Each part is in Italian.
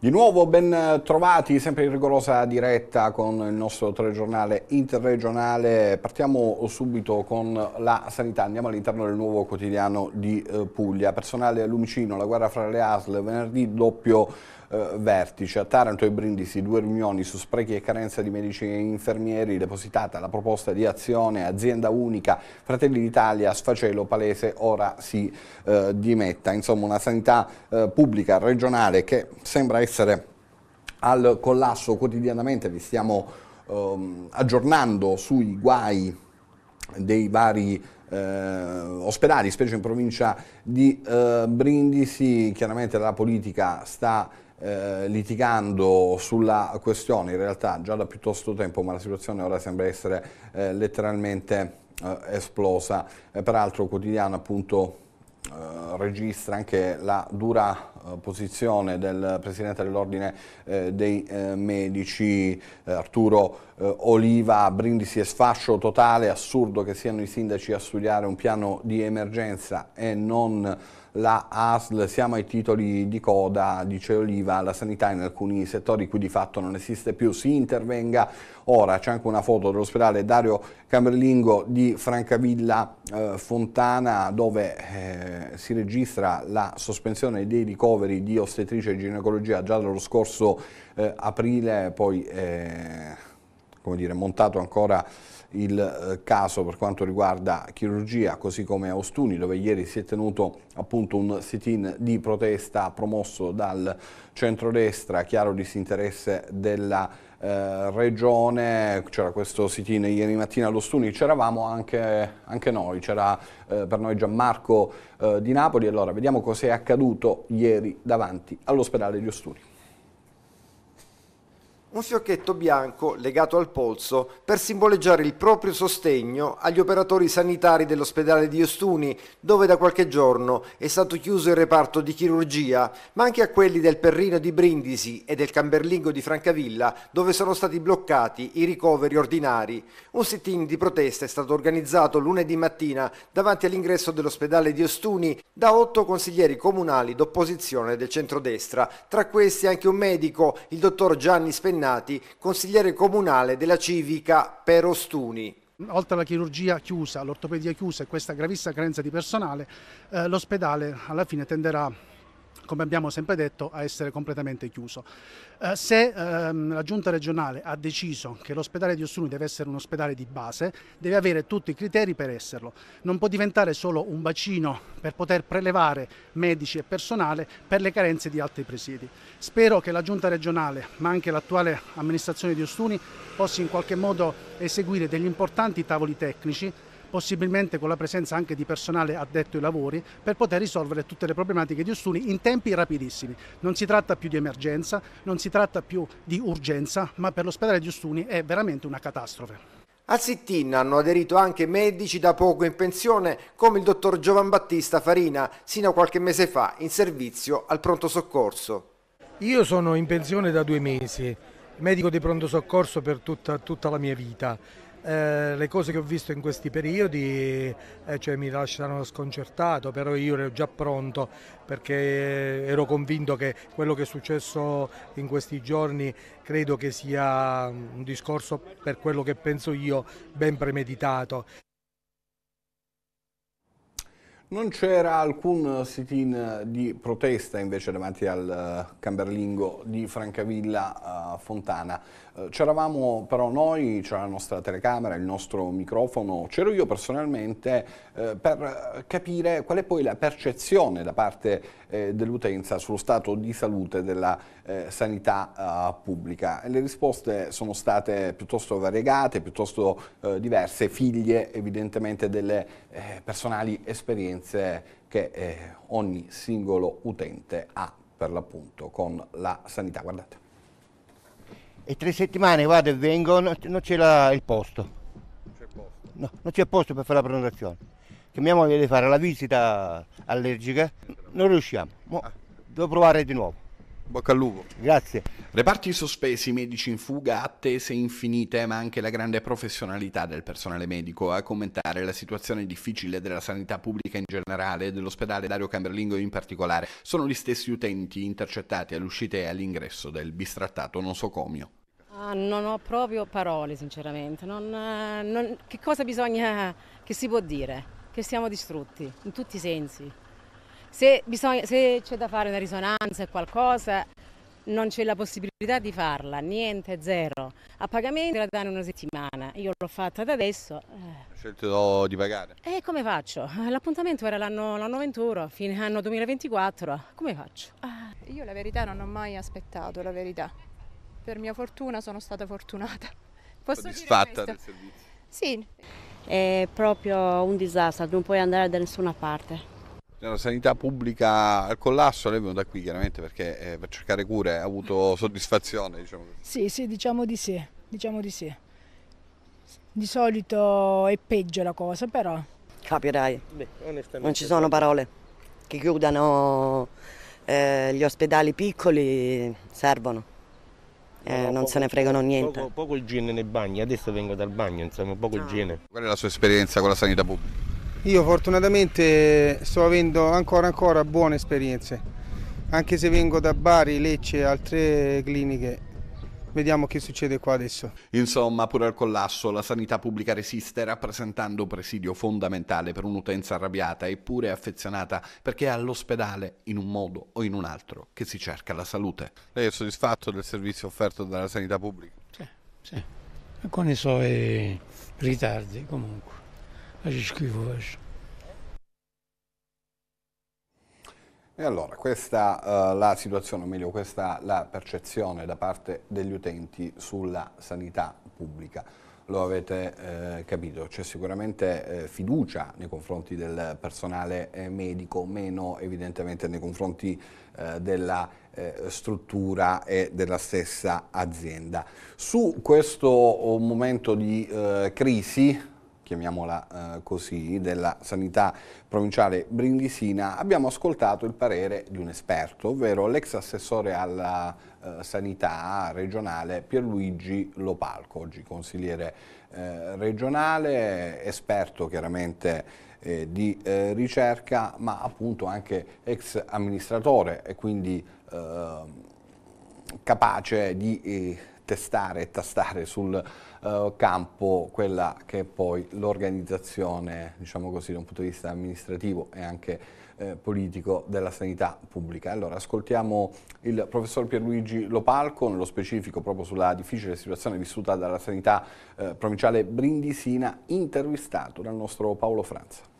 Di nuovo ben eh, trovati, sempre in rigorosa diretta con il nostro telegiornale interregionale. Partiamo subito con la sanità, andiamo all'interno del nuovo quotidiano di eh, Puglia. Personale a Lumicino, la guerra fra le ASL, venerdì doppio eh, vertice. A Taranto e Brindisi due riunioni su sprechi e carenza di medici e infermieri, depositata la proposta di azione, azienda unica, Fratelli d'Italia, sfacelo palese, ora si eh, dimetta. Insomma una sanità eh, pubblica regionale che sembra essere al collasso quotidianamente, vi stiamo ehm, aggiornando sui guai dei vari eh, ospedali, specie in provincia di eh, Brindisi, chiaramente la politica sta eh, litigando sulla questione, in realtà già da piuttosto tempo, ma la situazione ora sembra essere eh, letteralmente eh, esplosa. Eh, peraltro il quotidiano appunto Uh, registra anche la dura uh, posizione del Presidente dell'Ordine uh, dei Medici Arturo Oliva, Brindisi e sfascio totale, assurdo che siano i sindaci a studiare un piano di emergenza e non la ASL, siamo ai titoli di coda, dice Oliva, la sanità in alcuni settori qui di fatto non esiste più, si intervenga ora. C'è anche una foto dell'ospedale Dario Camerlingo di Francavilla eh, Fontana dove eh, si registra la sospensione dei ricoveri di ostetrice e ginecologia già dallo scorso eh, aprile, poi eh, dire, montato ancora il eh, caso per quanto riguarda chirurgia, così come a Ostuni, dove ieri si è tenuto appunto un sit-in di protesta promosso dal centrodestra, chiaro disinteresse della eh, regione, c'era questo sit-in ieri mattina allo Stuni, c'eravamo anche, anche, noi, c'era eh, per noi Gianmarco eh, di Napoli, allora vediamo cos'è accaduto ieri davanti all'ospedale di Ostuni un fiocchetto bianco legato al polso per simboleggiare il proprio sostegno agli operatori sanitari dell'ospedale di Ostuni, dove da qualche giorno è stato chiuso il reparto di chirurgia, ma anche a quelli del Perrino di Brindisi e del Camberlingo di Francavilla, dove sono stati bloccati i ricoveri ordinari. Un sit-in di protesta è stato organizzato lunedì mattina davanti all'ingresso dell'ospedale di Ostuni da otto consiglieri comunali d'opposizione del centrodestra, tra questi anche un medico, il dottor Gianni Spennini, Giannati, consigliere comunale della civica per Ostuni. Oltre alla chirurgia chiusa, all'ortopedia chiusa e questa gravissima carenza di personale, eh, l'ospedale alla fine tenderà come abbiamo sempre detto, a essere completamente chiuso. Eh, se ehm, la giunta regionale ha deciso che l'ospedale di Ossuni deve essere un ospedale di base, deve avere tutti i criteri per esserlo. Non può diventare solo un bacino per poter prelevare medici e personale per le carenze di altri presidi. Spero che la giunta regionale, ma anche l'attuale amministrazione di Ostuni, possa in qualche modo eseguire degli importanti tavoli tecnici possibilmente con la presenza anche di personale addetto ai lavori, per poter risolvere tutte le problematiche di Ostuni in tempi rapidissimi. Non si tratta più di emergenza, non si tratta più di urgenza, ma per l'ospedale di Ostuni è veramente una catastrofe. A Sittin hanno aderito anche medici da poco in pensione come il dottor Giovan Battista Farina, sino a qualche mese fa in servizio al pronto soccorso. Io sono in pensione da due mesi, medico di pronto soccorso per tutta, tutta la mia vita. Eh, le cose che ho visto in questi periodi eh, cioè, mi lasciano sconcertato, però io ero già pronto perché ero convinto che quello che è successo in questi giorni credo che sia un discorso per quello che penso io ben premeditato. Non c'era alcun sit-in di protesta invece davanti al eh, Camberlingo di Francavilla eh, Fontana. Eh, c'eravamo però noi, c'era la nostra telecamera, il nostro microfono, c'ero io personalmente eh, per eh, capire qual è poi la percezione da parte eh, dell'utenza sullo stato di salute della eh, sanità eh, pubblica. Le risposte sono state piuttosto variegate, piuttosto diverse, figlie evidentemente delle personali esperienze che ogni singolo utente ha per l'appunto con la sanità. Guardate e tre settimane vado e vengo, non c'era il posto. Non c'è posto? No, non c'è posto per fare la prenotazione. Che mia moglie deve fare la visita allergica, non riusciamo. Mo, ah. Devo provare di nuovo. Bocca al lupo. Grazie. Reparti sospesi, medici in fuga, attese infinite, ma anche la grande professionalità del personale medico a commentare la situazione difficile della sanità pubblica in generale e dell'ospedale Dario Camberlingo in particolare. Sono gli stessi utenti intercettati all'uscita e all'ingresso del bistrattato nosocomio. Ah, non ho proprio parole, sinceramente. Non, eh, non, che cosa bisogna, che si può dire? Che siamo distrutti in tutti i sensi. Se, bisogna, se c'è da fare una risonanza e qualcosa, non c'è la possibilità di farla, niente, zero. A pagamento la danno una settimana, io l'ho fatta da adesso. Eh. Ho scelto di pagare. E come faccio? L'appuntamento era l'anno, 21, fine anno 2024, come faccio? Ah, io la verità non ho mai aspettato, la verità per mia fortuna sono stata fortunata. Posso Soddisfatta del servizio? Sì. È proprio un disastro, non puoi andare da nessuna parte. La sanità pubblica al collasso, lei è venuta qui chiaramente perché eh, per cercare cure ha avuto soddisfazione? Diciamo sì, sì, diciamo di sì, diciamo di sì. Di solito è peggio la cosa, però... Capirai, Beh, non ci sono parole. Che chiudano eh, gli ospedali piccoli servono eh, non se ne fregano niente. Poco, poco, igiene nei bagni, adesso vengo dal bagno, insomma, poco no. igiene. Ah. Qual è la sua esperienza con la sanità pubblica? Io fortunatamente sto avendo ancora ancora buone esperienze, anche se vengo da Bari, Lecce, e altre cliniche Vediamo che succede qua adesso. Insomma, pure al collasso la sanità pubblica resiste rappresentando presidio fondamentale per un'utenza arrabbiata eppure affezionata perché è all'ospedale in un modo o in un altro che si cerca la salute. Lei è soddisfatto del servizio offerto dalla sanità pubblica? Sì, sì. Con i suoi eh, ritardi comunque. Faccio schifo, faccio. E allora, questa uh, la situazione, o meglio, questa è la percezione da parte degli utenti sulla sanità pubblica. Lo avete eh, capito, c'è sicuramente eh, fiducia nei confronti del personale eh, medico, meno evidentemente nei confronti eh, della eh, struttura e della stessa azienda. Su questo oh, momento di crisi chiamiamola eh, così, della sanità provinciale brindisina, abbiamo ascoltato il parere di un esperto, ovvero l'ex assessore alla eh, sanità regionale Pierluigi Lopalco, oggi consigliere eh, regionale, esperto chiaramente eh, di eh, ricerca, ma appunto anche ex amministratore e quindi eh, capace di eh, testare e tastare sul eh, campo quella che è poi l'organizzazione, diciamo così, da un punto di vista amministrativo e anche eh, politico della sanità pubblica. Allora, ascoltiamo il professor Pierluigi Lopalco, nello specifico proprio sulla difficile situazione vissuta dalla sanità eh, provinciale brindisina, intervistato dal nostro Paolo Franza.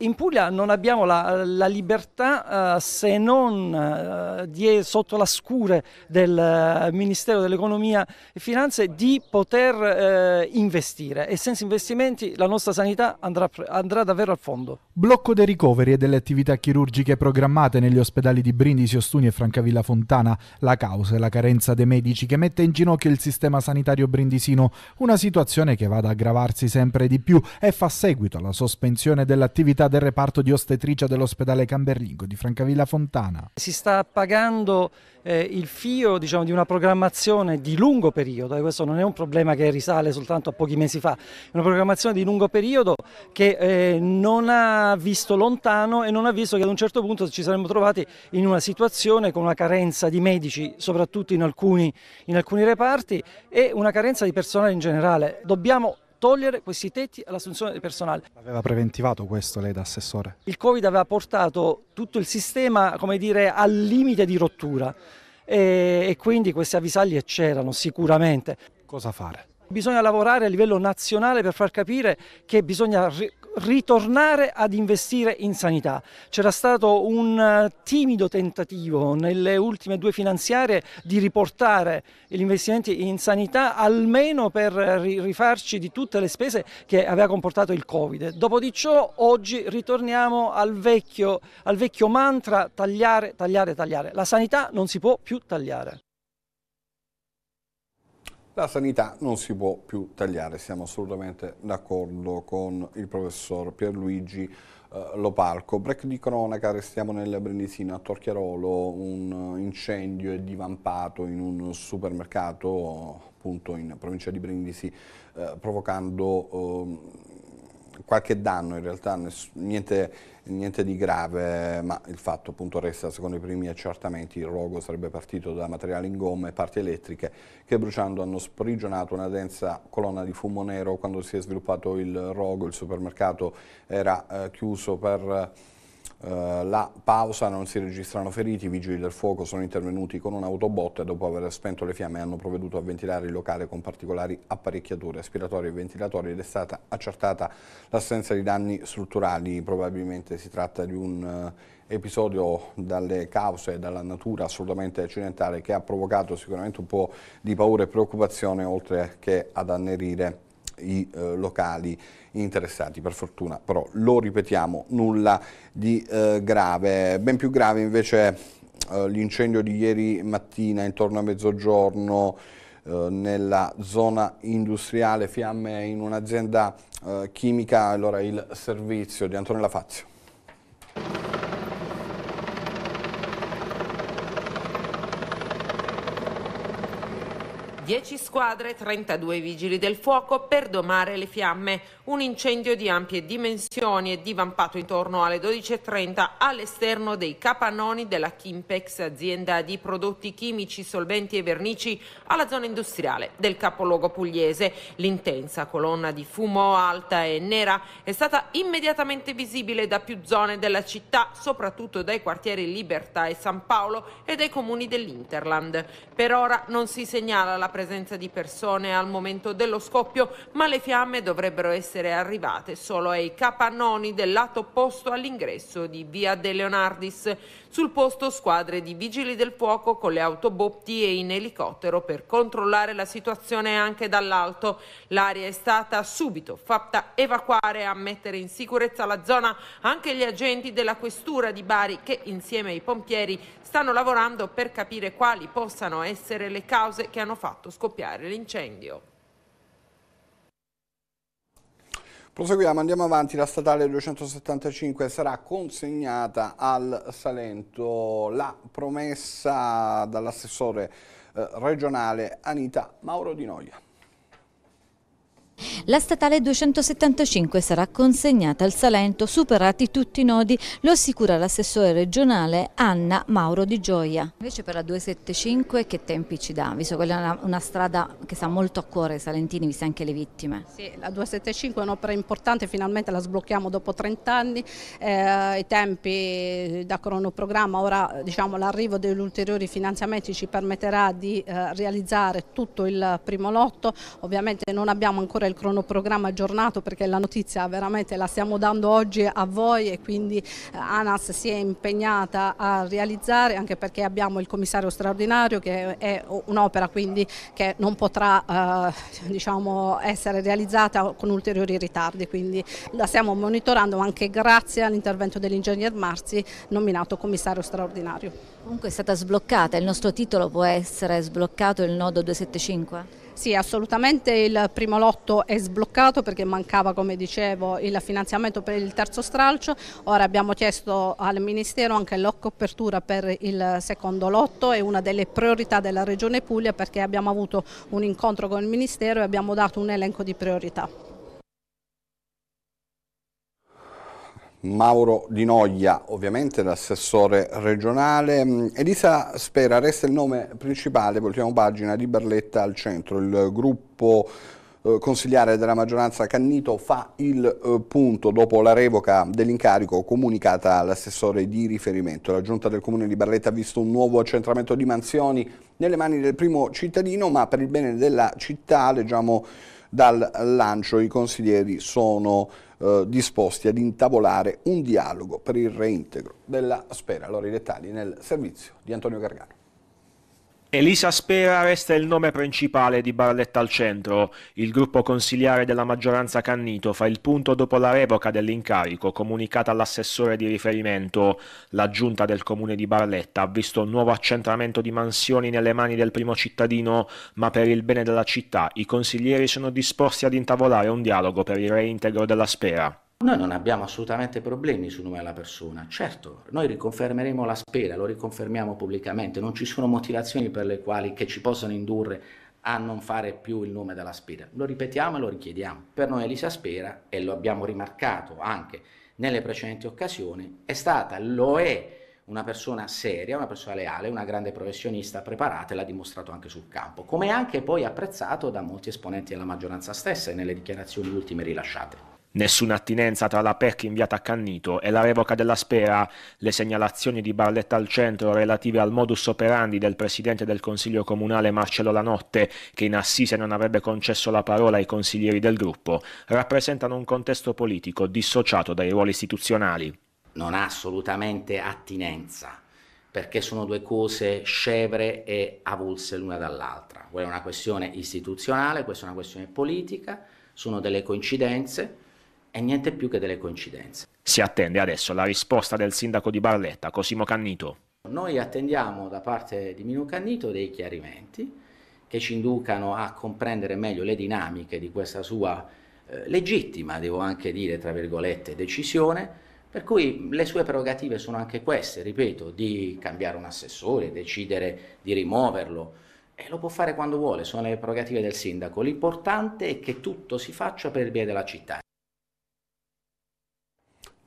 In Puglia non abbiamo la, la libertà uh, se non uh, di, sotto la scure del eh, Ministero dell'Economia e Finanze di poter investire e senza investimenti la nostra sanità andrà, andrà davvero al fondo. Blocco dei ricoveri e delle attività chirurgiche programmate negli ospedali di Brindisi, Ostuni e Francavilla Fontana. La causa è la carenza dei medici che mette in ginocchio il sistema sanitario brindisino, una situazione che va ad aggravarsi sempre di più e fa seguito alla sospensione dell'attività del reparto di ostetricia dell'ospedale Camberlingo di Francavilla Fontana. Si sta pagando eh, il fio diciamo, di una programmazione di lungo periodo e questo non è un problema che risale soltanto a pochi mesi fa, è una programmazione di lungo periodo che eh, non ha visto lontano e non ha visto che ad un certo punto ci saremmo trovati in una situazione con una carenza di medici soprattutto in alcuni, in alcuni reparti e una carenza di personale in generale. Dobbiamo togliere questi tetti all'assunzione del personale. Aveva preventivato questo lei da assessore? Il Covid aveva portato tutto il sistema come dire, al limite di rottura e, e quindi queste avvisaglie c'erano sicuramente. Cosa fare? Bisogna lavorare a livello nazionale per far capire che bisogna ritornare ad investire in sanità. C'era stato un eh, timido tentativo nelle ultime due finanziarie di riportare gli investimenti in sanità almeno per rifarci di tutte le spese che aveva comportato il Covid. Dopo di ciò oggi ritorniamo al vecchio, al vecchio mantra tagliare, tagliare, tagliare. La sanità non si può più tagliare. La sanità non si può più tagliare, siamo assolutamente d'accordo con il professor Pierluigi eh, Lopalco. Break di cronaca, restiamo nella Brindisina, a Torchiarolo un incendio è divampato in un supermercato appunto in provincia di Brindisi eh, provocando eh, qualche danno in realtà, niente, niente, di grave, ma il fatto appunto resta, secondo i primi accertamenti, il rogo sarebbe partito da materiali in gomma e parti elettriche che bruciando hanno sprigionato una densa colonna di fumo nero. Quando si è sviluppato il rogo il supermercato era eh, chiuso per... Eh, la pausa non si registrano feriti, i vigili del fuoco sono intervenuti con un autobot e dopo aver spento le fiamme hanno provveduto a ventilare il locale con particolari apparecchiature, aspiratori e ventilatori ed è stata accertata l'assenza di danni strutturali, probabilmente si tratta di un eh, episodio dalle cause e dalla natura assolutamente accidentale che ha provocato sicuramente un po' di paura e preoccupazione oltre che ad annerire i eh, locali interessati. Per fortuna però, lo ripetiamo, nulla di eh, grave. Ben più grave invece eh, l'incendio di ieri mattina intorno a mezzogiorno eh, nella zona industriale, fiamme in un'azienda eh, chimica, allora il servizio di Antonella Fazio. 10 squadre, 32 vigili del fuoco per domare le fiamme. Un incendio di ampie dimensioni è divampato intorno alle 12.30 all'esterno dei capannoni della Kimpex, azienda di prodotti chimici, solventi e vernici, alla zona industriale del capoluogo pugliese. L'intensa colonna di fumo alta e nera è stata immediatamente visibile da più zone della città, soprattutto dai quartieri Libertà e San Paolo e dai comuni dell'Interland. Per ora non si segnala la presenza presenza di persone al momento dello scoppio, ma le fiamme dovrebbero essere arrivate solo ai capannoni del lato opposto all'ingresso di Via De Leonardis. Sul posto squadre di vigili del fuoco con le autobotti e in elicottero per controllare la situazione anche dall'alto. L'aria è stata subito fatta evacuare a mettere in sicurezza la zona anche gli agenti della questura di Bari che insieme ai pompieri stanno lavorando per capire quali possano essere le cause che hanno fatto scoppiare l'incendio. Proseguiamo, andiamo avanti, la statale 275 sarà consegnata al Salento. La promessa dall'assessore eh, regionale Anita Mauro Di Noia. La statale 275 sarà consegnata al Salento, superati tutti i nodi, lo assicura l'assessore regionale Anna Mauro Di Gioia. Invece per la 275 che tempi ci dà? Visto che è una, una strada che sta molto a cuore ai salentini, viste anche le vittime. Sì, la 275 è un'opera importante, finalmente la sblocchiamo dopo 30 anni, eh, i tempi da cronoprogramma, ora diciamo, l'arrivo degli ulteriori finanziamenti ci permetterà di eh, realizzare tutto il primo lotto, ovviamente non abbiamo ancora il cronoprogramma aggiornato perché la notizia veramente la stiamo dando oggi a voi e quindi eh, ANAS si è impegnata a realizzare anche perché abbiamo il commissario straordinario che è un'opera quindi che non potrà eh, diciamo, essere realizzata con ulteriori ritardi quindi la stiamo monitorando anche grazie all'intervento dell'ingegner Marzi nominato commissario straordinario. Comunque è stata sbloccata, il nostro titolo può essere sbloccato il nodo 275? Sì, assolutamente il primo lotto è sbloccato perché mancava, come dicevo, il finanziamento per il terzo stralcio. Ora abbiamo chiesto al Ministero anche la copertura per il secondo lotto, è una delle priorità della Regione Puglia perché abbiamo avuto un incontro con il Ministero e abbiamo dato un elenco di priorità. Mauro Di Noglia, ovviamente l'assessore regionale. Mm, Elisa Spera resta il nome principale, voltiamo pagina, di Berletta al centro, il gruppo eh, consigliare della maggioranza Cannito fa il eh, punto dopo la revoca dell'incarico comunicata all'assessore di riferimento. La giunta del comune di Barletta ha visto un nuovo accentramento di mansioni nelle mani del primo cittadino, ma per il bene della città, leggiamo dal lancio, i consiglieri sono eh, disposti ad intavolare un dialogo per il reintegro della Spera. Allora i dettagli nel servizio di Antonio Gargano. Elisa Spera resta il nome principale di Barletta al centro. Il gruppo consiliare della maggioranza Cannito fa il punto dopo la revoca dell'incarico comunicata all'assessore di riferimento. La giunta del comune di Barletta ha visto un nuovo accentramento di mansioni nelle mani del primo cittadino, ma per il bene della città i consiglieri sono disposti ad intavolare un dialogo per il reintegro della Spera. Noi non abbiamo assolutamente problemi su nome alla persona, certo, noi riconfermeremo la spera, lo riconfermiamo pubblicamente, non ci sono motivazioni per le quali che ci possano indurre a non fare più il nome della spera, lo ripetiamo e lo richiediamo. Per noi Elisa Spera, e lo abbiamo rimarcato anche nelle precedenti occasioni, è stata, lo è, una persona seria, una persona leale, una grande professionista preparata e l'ha dimostrato anche sul campo, come anche poi apprezzato da molti esponenti della maggioranza stessa e nelle dichiarazioni ultime rilasciate. Nessuna attinenza tra la PEC inviata a Cannito e la revoca della spera, le segnalazioni di Barletta al centro relative al modus operandi del presidente del Consiglio Comunale Marcello Lanotte, che in assise non avrebbe concesso la parola ai consiglieri del gruppo, rappresentano un contesto politico dissociato dai ruoli istituzionali. Non ha assolutamente attinenza perché sono due cose scevre e avulse l'una dall'altra. Quella è una questione istituzionale, questa è una questione politica, sono delle coincidenze, e niente più che delle coincidenze. Si attende adesso la risposta del sindaco di Barletta, Cosimo Cannito. Noi attendiamo da parte di Mino Cannito dei chiarimenti che ci inducano a comprendere meglio le dinamiche di questa sua eh, legittima, devo anche dire, tra virgolette, decisione, per cui le sue prerogative sono anche queste, ripeto, di cambiare un assessore, decidere di rimuoverlo, e lo può fare quando vuole, sono le prerogative del sindaco. L'importante è che tutto si faccia per il bene della città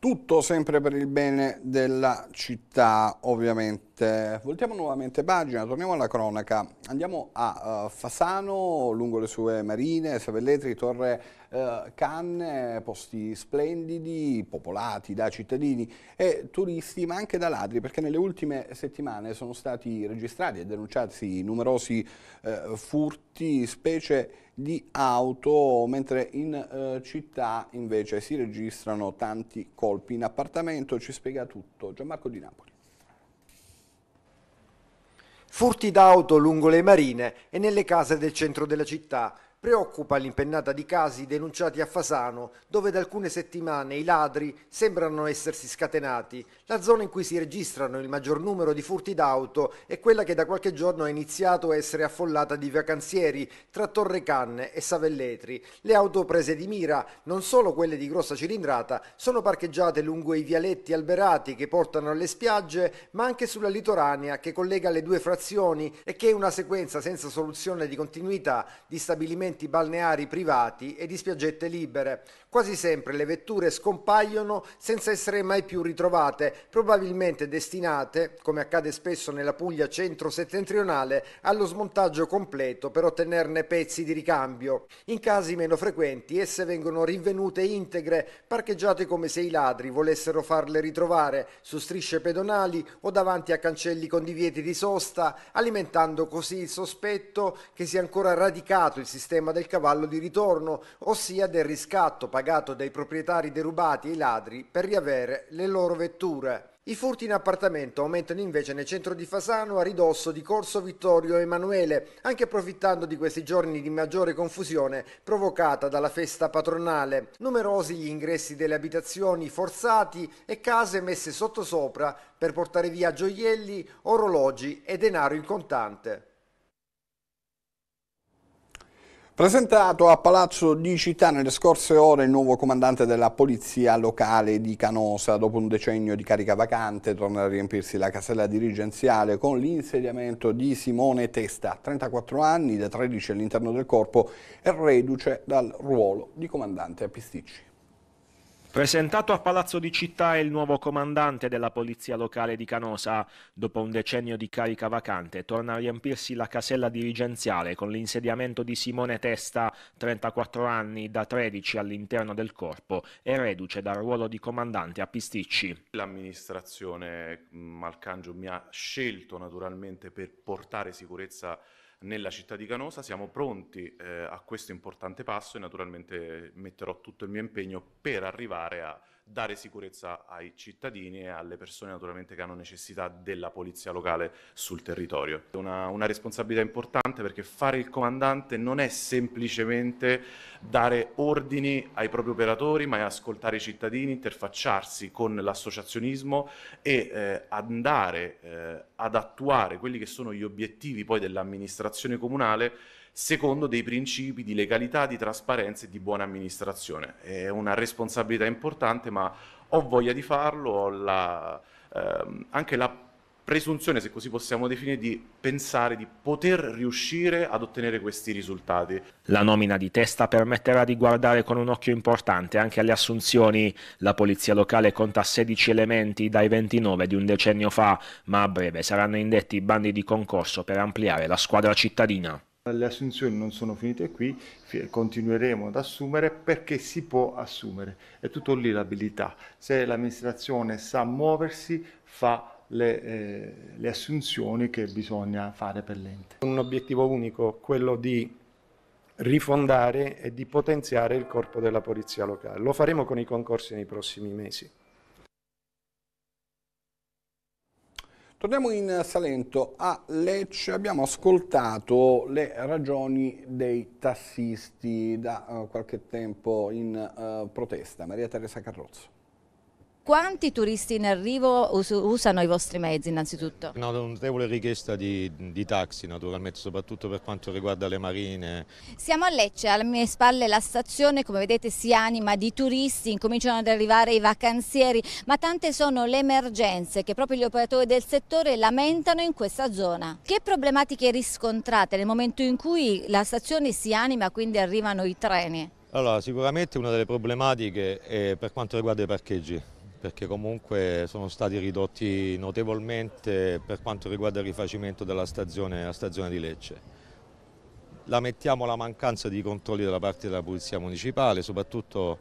tutto sempre per il bene della città ovviamente. Voltiamo nuovamente pagina, torniamo alla cronaca, andiamo a uh, Fasano, lungo le sue marine, Savelletri, Torre uh, Canne, posti splendidi, popolati da cittadini e turisti ma anche da ladri perché nelle ultime settimane sono stati registrati e denunciati numerosi uh, furti, specie di auto, mentre in eh, città invece si registrano tanti colpi in appartamento. Ci spiega tutto Gianmarco Di Napoli. Furti d'auto lungo le marine e nelle case del centro della città. Preoccupa l'impennata di casi denunciati a Fasano, dove da alcune settimane i ladri sembrano essersi scatenati. La zona in cui si registrano il maggior numero di furti d'auto è quella che da qualche giorno ha iniziato a essere affollata di vacanzieri tra Torre Canne e Savelletri. Le auto prese di mira, non solo quelle di grossa cilindrata, sono parcheggiate lungo i vialetti alberati che portano alle spiagge, ma anche sulla litoranea che collega le due frazioni e che è una sequenza senza soluzione di continuità di stabilimenti stabilimenti balneari privati e di spiaggette libere, Quasi sempre le vetture scompaiono senza essere mai più ritrovate, probabilmente destinate, come accade spesso nella Puglia centro-settentrionale, allo smontaggio completo per ottenerne pezzi di ricambio. In casi meno frequenti esse vengono rinvenute integre, parcheggiate come se i ladri volessero farle ritrovare su strisce pedonali o davanti a cancelli con divieti di sosta, alimentando così il sospetto che sia ancora radicato il sistema del cavallo di ritorno, ossia del riscatto pagato pagato dai proprietari derubati e i ladri per riavere le loro vetture. I furti in appartamento aumentano invece nel centro di Fasano a ridosso di Corso Vittorio Emanuele, anche approfittando di questi giorni di maggiore confusione provocata dalla festa patronale. Numerosi gli ingressi delle abitazioni forzati e case messe sottosopra per portare via gioielli, orologi e denaro in contante. Presentato a Palazzo di Città nelle scorse ore il nuovo comandante della polizia locale di Canosa, dopo un decennio di carica vacante torna a riempirsi la casella dirigenziale con l'insediamento di Simone Testa, 34 anni, da 13 all'interno del corpo e reduce dal ruolo di comandante a Pisticci. Presentato a Palazzo di Città è il nuovo comandante della Polizia Locale di Canosa. Dopo un decennio di carica vacante, torna a riempirsi la casella dirigenziale con l'insediamento di Simone Testa, 34 anni, da 13 all'interno del corpo e reduce dal ruolo di comandante a Pisticci. L'amministrazione Malcangio mi ha scelto naturalmente per portare sicurezza nella città di Canosa, siamo pronti eh, a questo importante passo e naturalmente metterò tutto il mio impegno per arrivare a dare sicurezza ai cittadini e alle persone naturalmente che hanno necessità della polizia locale sul territorio. Una, una responsabilità importante perché fare il comandante non è semplicemente dare ordini ai propri operatori, ma è ascoltare i cittadini, interfacciarsi con l'associazionismo e eh, andare eh, ad attuare quelli che sono gli obiettivi poi dell'amministrazione comunale secondo dei principi di legalità, di trasparenza e di buona amministrazione. È una responsabilità importante, ma ho voglia di farlo, ho la, ehm, anche la presunzione, se così possiamo definire, di pensare di poter riuscire ad ottenere questi risultati. La nomina di testa permetterà di guardare con un occhio importante anche alle assunzioni. La polizia locale conta 16 elementi dai 29 di un decennio fa, ma a breve saranno indetti bandi di concorso per ampliare la squadra cittadina. Le assunzioni non sono finite qui, continueremo ad assumere perché si può assumere. È tutto lì l'abilità. Se l'amministrazione sa muoversi, fa le, eh, le assunzioni che bisogna fare per l'ente. Un obiettivo unico, quello di rifondare e di potenziare il corpo della polizia locale. Lo faremo con i concorsi nei prossimi mesi. Torniamo in Salento, a Lecce abbiamo ascoltato le ragioni dei tassisti da uh, qualche tempo in uh, protesta. Maria Teresa Carrozzo. Quanti turisti in arrivo us usano i vostri mezzi innanzitutto? Una notevole richiesta di, di, taxi naturalmente, soprattutto per quanto riguarda le marine. Siamo a Lecce, alle mie spalle la stazione, come vedete si anima di turisti, incominciano ad arrivare i vacanzieri, ma tante sono le emergenze che proprio gli operatori del settore lamentano in questa zona. Che problematiche riscontrate nel momento in cui la stazione si anima, quindi arrivano i treni? Allora, sicuramente una delle problematiche è per quanto riguarda i parcheggi perché comunque sono stati ridotti notevolmente per quanto riguarda il rifacimento della stazione, stazione di Lecce. La mettiamo la mancanza di controlli da parte della Polizia Municipale, soprattutto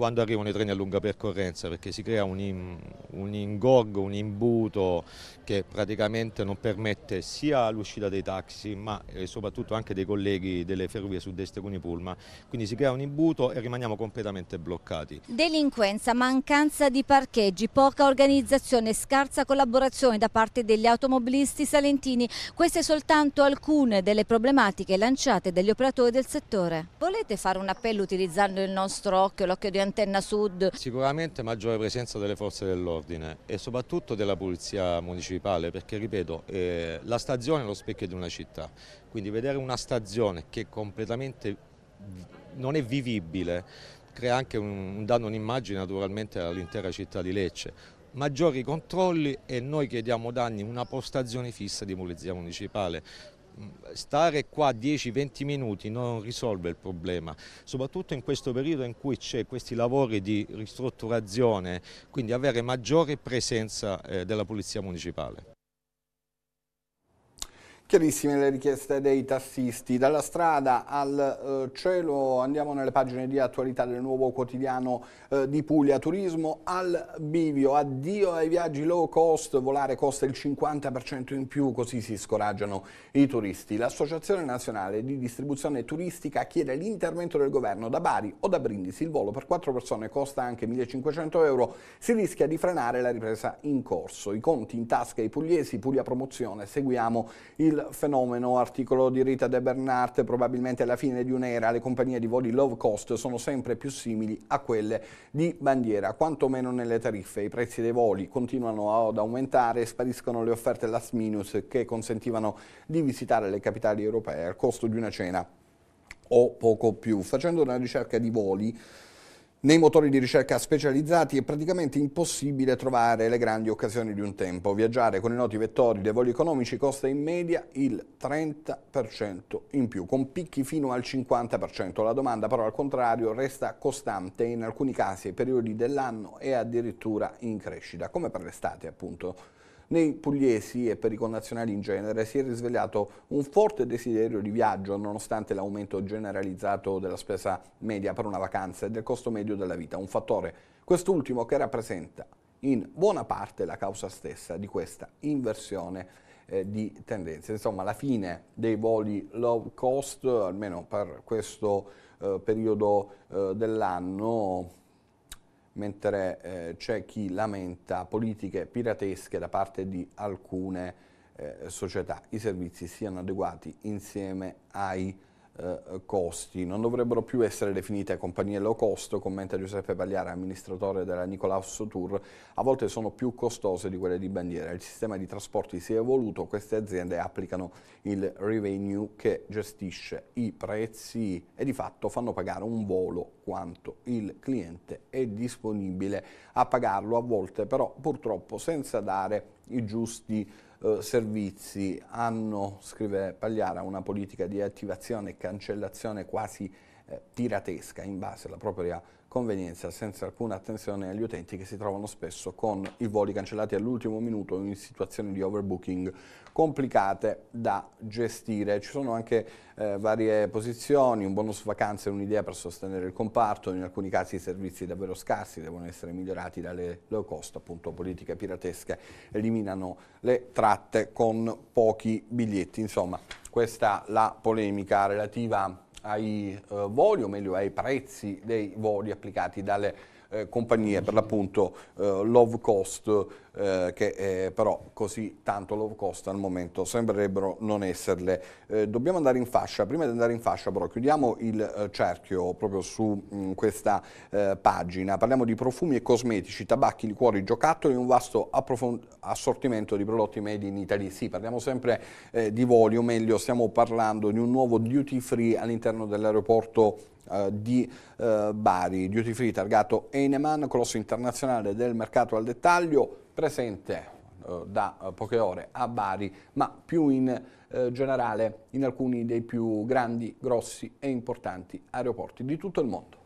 quando arrivano i treni a lunga percorrenza perché si crea un, in, un ingorgo, un imbuto che praticamente non permette sia l'uscita dei taxi ma eh, soprattutto anche dei colleghi delle ferrovie sud-est con i Pulma, quindi si crea un imbuto e rimaniamo completamente bloccati. Delinquenza, mancanza di parcheggi, poca organizzazione, scarsa collaborazione da parte degli automobilisti salentini, queste soltanto alcune delle problematiche lanciate dagli operatori del settore. Volete fare un appello utilizzando il nostro occhio, l'occhio di Antonio? Antenna Sud. Sicuramente maggiore presenza delle forze dell'ordine e soprattutto della polizia municipale perché ripeto eh, la stazione è lo specchio di una città, quindi vedere una stazione che completamente non è vivibile crea anche un, un danno un'immagine naturalmente all'intera città di Lecce maggiori controlli e noi chiediamo danni una postazione fissa di polizia municipale stare qua 10-20 minuti non risolve il problema, soprattutto in questo periodo in cui c'è questi lavori di ristrutturazione, quindi avere maggiore presenza eh, della Polizia Municipale. Chiarissime le richieste dei tassisti. Dalla strada al eh, cielo andiamo nelle pagine di attualità del nuovo quotidiano eh, di Puglia. Turismo al bivio, addio ai viaggi low cost, volare costa il 50% in più, così si scoraggiano i turisti. L'Associazione Nazionale di Distribuzione Turistica chiede l'intervento del governo. Da Bari o da Brindisi il volo per quattro persone costa anche 1500 euro. Si rischia di frenare la ripresa in corso. I conti in tasca ai pugliesi, Puglia Promozione, seguiamo il fenomeno, articolo di Rita De Bernard, probabilmente alla fine di un'era le compagnie di voli low cost sono sempre più simili a quelle di bandiera, quantomeno nelle tariffe. I prezzi dei voli continuano ad aumentare e spariscono le offerte last minute che consentivano di visitare le capitali europee al costo di una cena o poco più. Facendo una ricerca di voli, nei motori di ricerca specializzati è praticamente impossibile trovare le grandi occasioni di un tempo. Viaggiare con i noti vettori dei voli economici costa in media il 30% in più, con picchi fino al 50%. La domanda però al contrario resta costante e in alcuni casi ai periodi dell'anno è addirittura in crescita, come per l'estate appunto. Nei pugliesi e per i connazionali in genere si è risvegliato un forte desiderio di viaggio nonostante l'aumento generalizzato della spesa media per una vacanza e del costo medio della vita, un fattore quest'ultimo che rappresenta in buona parte la causa stessa di questa inversione eh, di tendenze. Insomma, la fine dei voli low cost, almeno per questo eh, periodo eh, dell'anno, mentre eh, c'è chi lamenta politiche piratesche da parte di alcune eh, società. I servizi siano adeguati insieme ai eh, costi. Non dovrebbero più essere definite compagnie low cost, commenta Giuseppe Pagliara, amministratore della Nicolaus Tour, a volte sono più costose di quelle di bandiera. Il sistema di trasporti si è evoluto, queste aziende applicano il revenue che gestisce i prezzi e di fatto fanno pagare un volo quanto il cliente è disponibile a pagarlo, a volte però purtroppo senza dare i giusti eh, servizi hanno, scrive Pagliara, una politica di attivazione e cancellazione quasi eh, tiratesca in base alla propria convenienza senza alcuna attenzione agli utenti che si trovano spesso con i voli cancellati all'ultimo minuto in situazioni di overbooking complicate da gestire. Ci sono anche eh, varie posizioni, un bonus vacanze è un'idea per sostenere il comparto, in alcuni casi i servizi davvero scarsi devono essere migliorati dalle low cost, appunto politiche piratesche eliminano le tratte con pochi biglietti. Insomma, questa la polemica relativa ai eh, voli, o meglio ai prezzi dei voli applicati dalle eh, compagnie, per l'appunto eh, low cost, eh, che eh, però così tanto low cost al momento sembrerebbero non esserle. Eh, dobbiamo andare in fascia, prima di andare in fascia però chiudiamo il eh, cerchio proprio su mh, mm, questa pagina, parliamo di profumi e cosmetici, tabacchi, liquori, giocattoli, un vasto assortimento di prodotti made in Italy. Sì, parliamo sempre di voli, o meglio stiamo parlando di un nuovo duty free all'interno dell'aeroporto eh, di eh, Bari, duty free targato Eneman, colosso internazionale del mercato al dettaglio, presente eh, da poche ore a Bari, ma più in eh, generale in alcuni dei più grandi, grossi e importanti aeroporti di tutto il mondo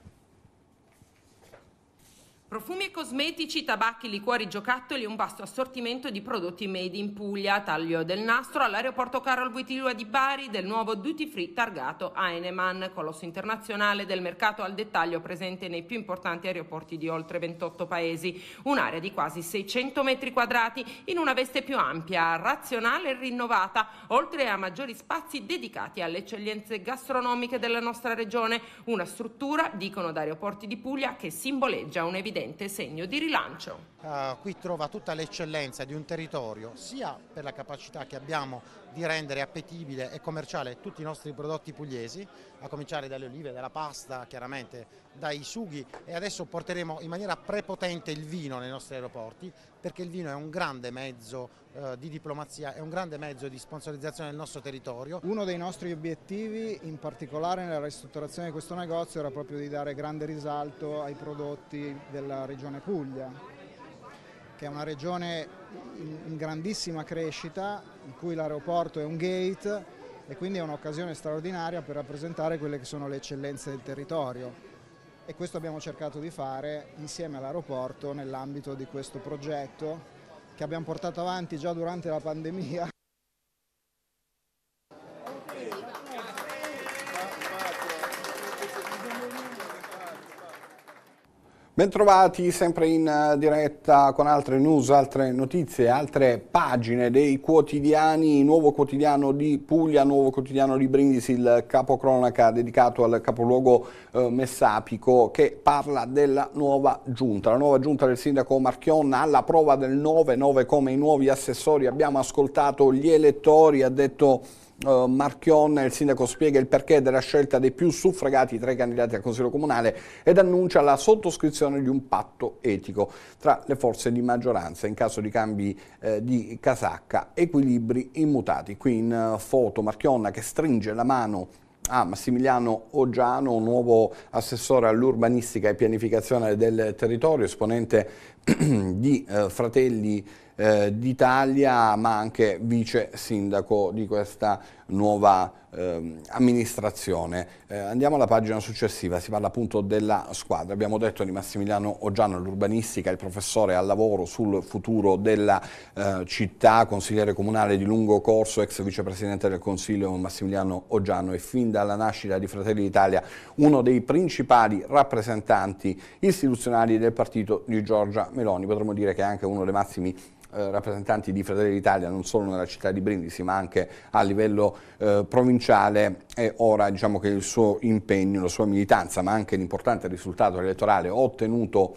profumi e cosmetici, tabacchi, liquori, giocattoli e un vasto assortimento di prodotti made in Puglia, taglio del nastro all'aeroporto Carol Wittirua di Bari del nuovo duty free targato Aeneman, colosso internazionale del mercato al dettaglio presente nei più importanti aeroporti di oltre 28 paesi, un'area di quasi 600 metri quadrati in una veste più ampia, razionale e rinnovata, oltre a maggiori spazi dedicati alle eccellenze gastronomiche della nostra regione, una struttura, dicono da aeroporti di Puglia, che simboleggia un'evidenza evidente segno di rilancio. Uh, qui trova tutta l'eccellenza di un territorio, sia per la capacità che abbiamo di rendere appetibile e commerciale tutti i nostri prodotti pugliesi, a cominciare dalle olive, dalla pasta, chiaramente dai sughi e adesso porteremo in maniera prepotente il vino nei nostri aeroporti, perché il vino è un grande mezzo eh, di diplomazia, è un grande mezzo di sponsorizzazione del nostro territorio. Uno dei nostri obiettivi, in particolare nella ristrutturazione di questo negozio, era proprio di dare grande risalto ai prodotti della regione Puglia che è una regione in grandissima crescita, in cui l'aeroporto è un gate e quindi è un'occasione straordinaria per rappresentare quelle che sono le eccellenze del territorio e questo abbiamo cercato di fare insieme all'aeroporto nell'ambito di questo progetto che abbiamo portato avanti già durante la pandemia Bentrovati sempre in eh, diretta con altre news, altre notizie, altre pagine dei quotidiani, nuovo quotidiano di Puglia, nuovo quotidiano di Brindisi, il capocronaca dedicato al capoluogo eh, messapico che parla della nuova giunta, la nuova giunta del sindaco Marchionna alla prova del 9-9 come i nuovi assessori, abbiamo ascoltato gli elettori, ha detto eh, Marchionne, il sindaco spiega il perché della scelta dei più suffragati tra i candidati al Consiglio Comunale ed annuncia la sottoscrizione di un patto etico tra le forze di maggioranza in caso di cambi eh, di casacca, equilibri immutati. Qui in eh, foto Marchionna che stringe la mano a Massimiliano Oggiano, nuovo assessore all'urbanistica e pianificazione del territorio, esponente di eh, Fratelli eh, d'Italia ma anche vice sindaco di questa nuova eh, amministrazione. Eh, andiamo alla pagina successiva, si parla appunto della squadra. Abbiamo detto di Massimiliano Oggiano, l'urbanistica, il professore al lavoro sul futuro della eh, città, consigliere comunale di lungo corso, ex vicepresidente del Consiglio Massimiliano Oggiano e fin dalla nascita di Fratelli d'Italia uno dei principali rappresentanti istituzionali del partito di Giorgia Meloni. Potremmo dire che è anche uno dei massimi eh, rappresentanti di Fratelli d'Italia non solo nella città di Brindisi ma anche a livello eh, provinciale e ora diciamo che il suo impegno, la sua militanza, ma anche l'importante risultato elettorale ottenuto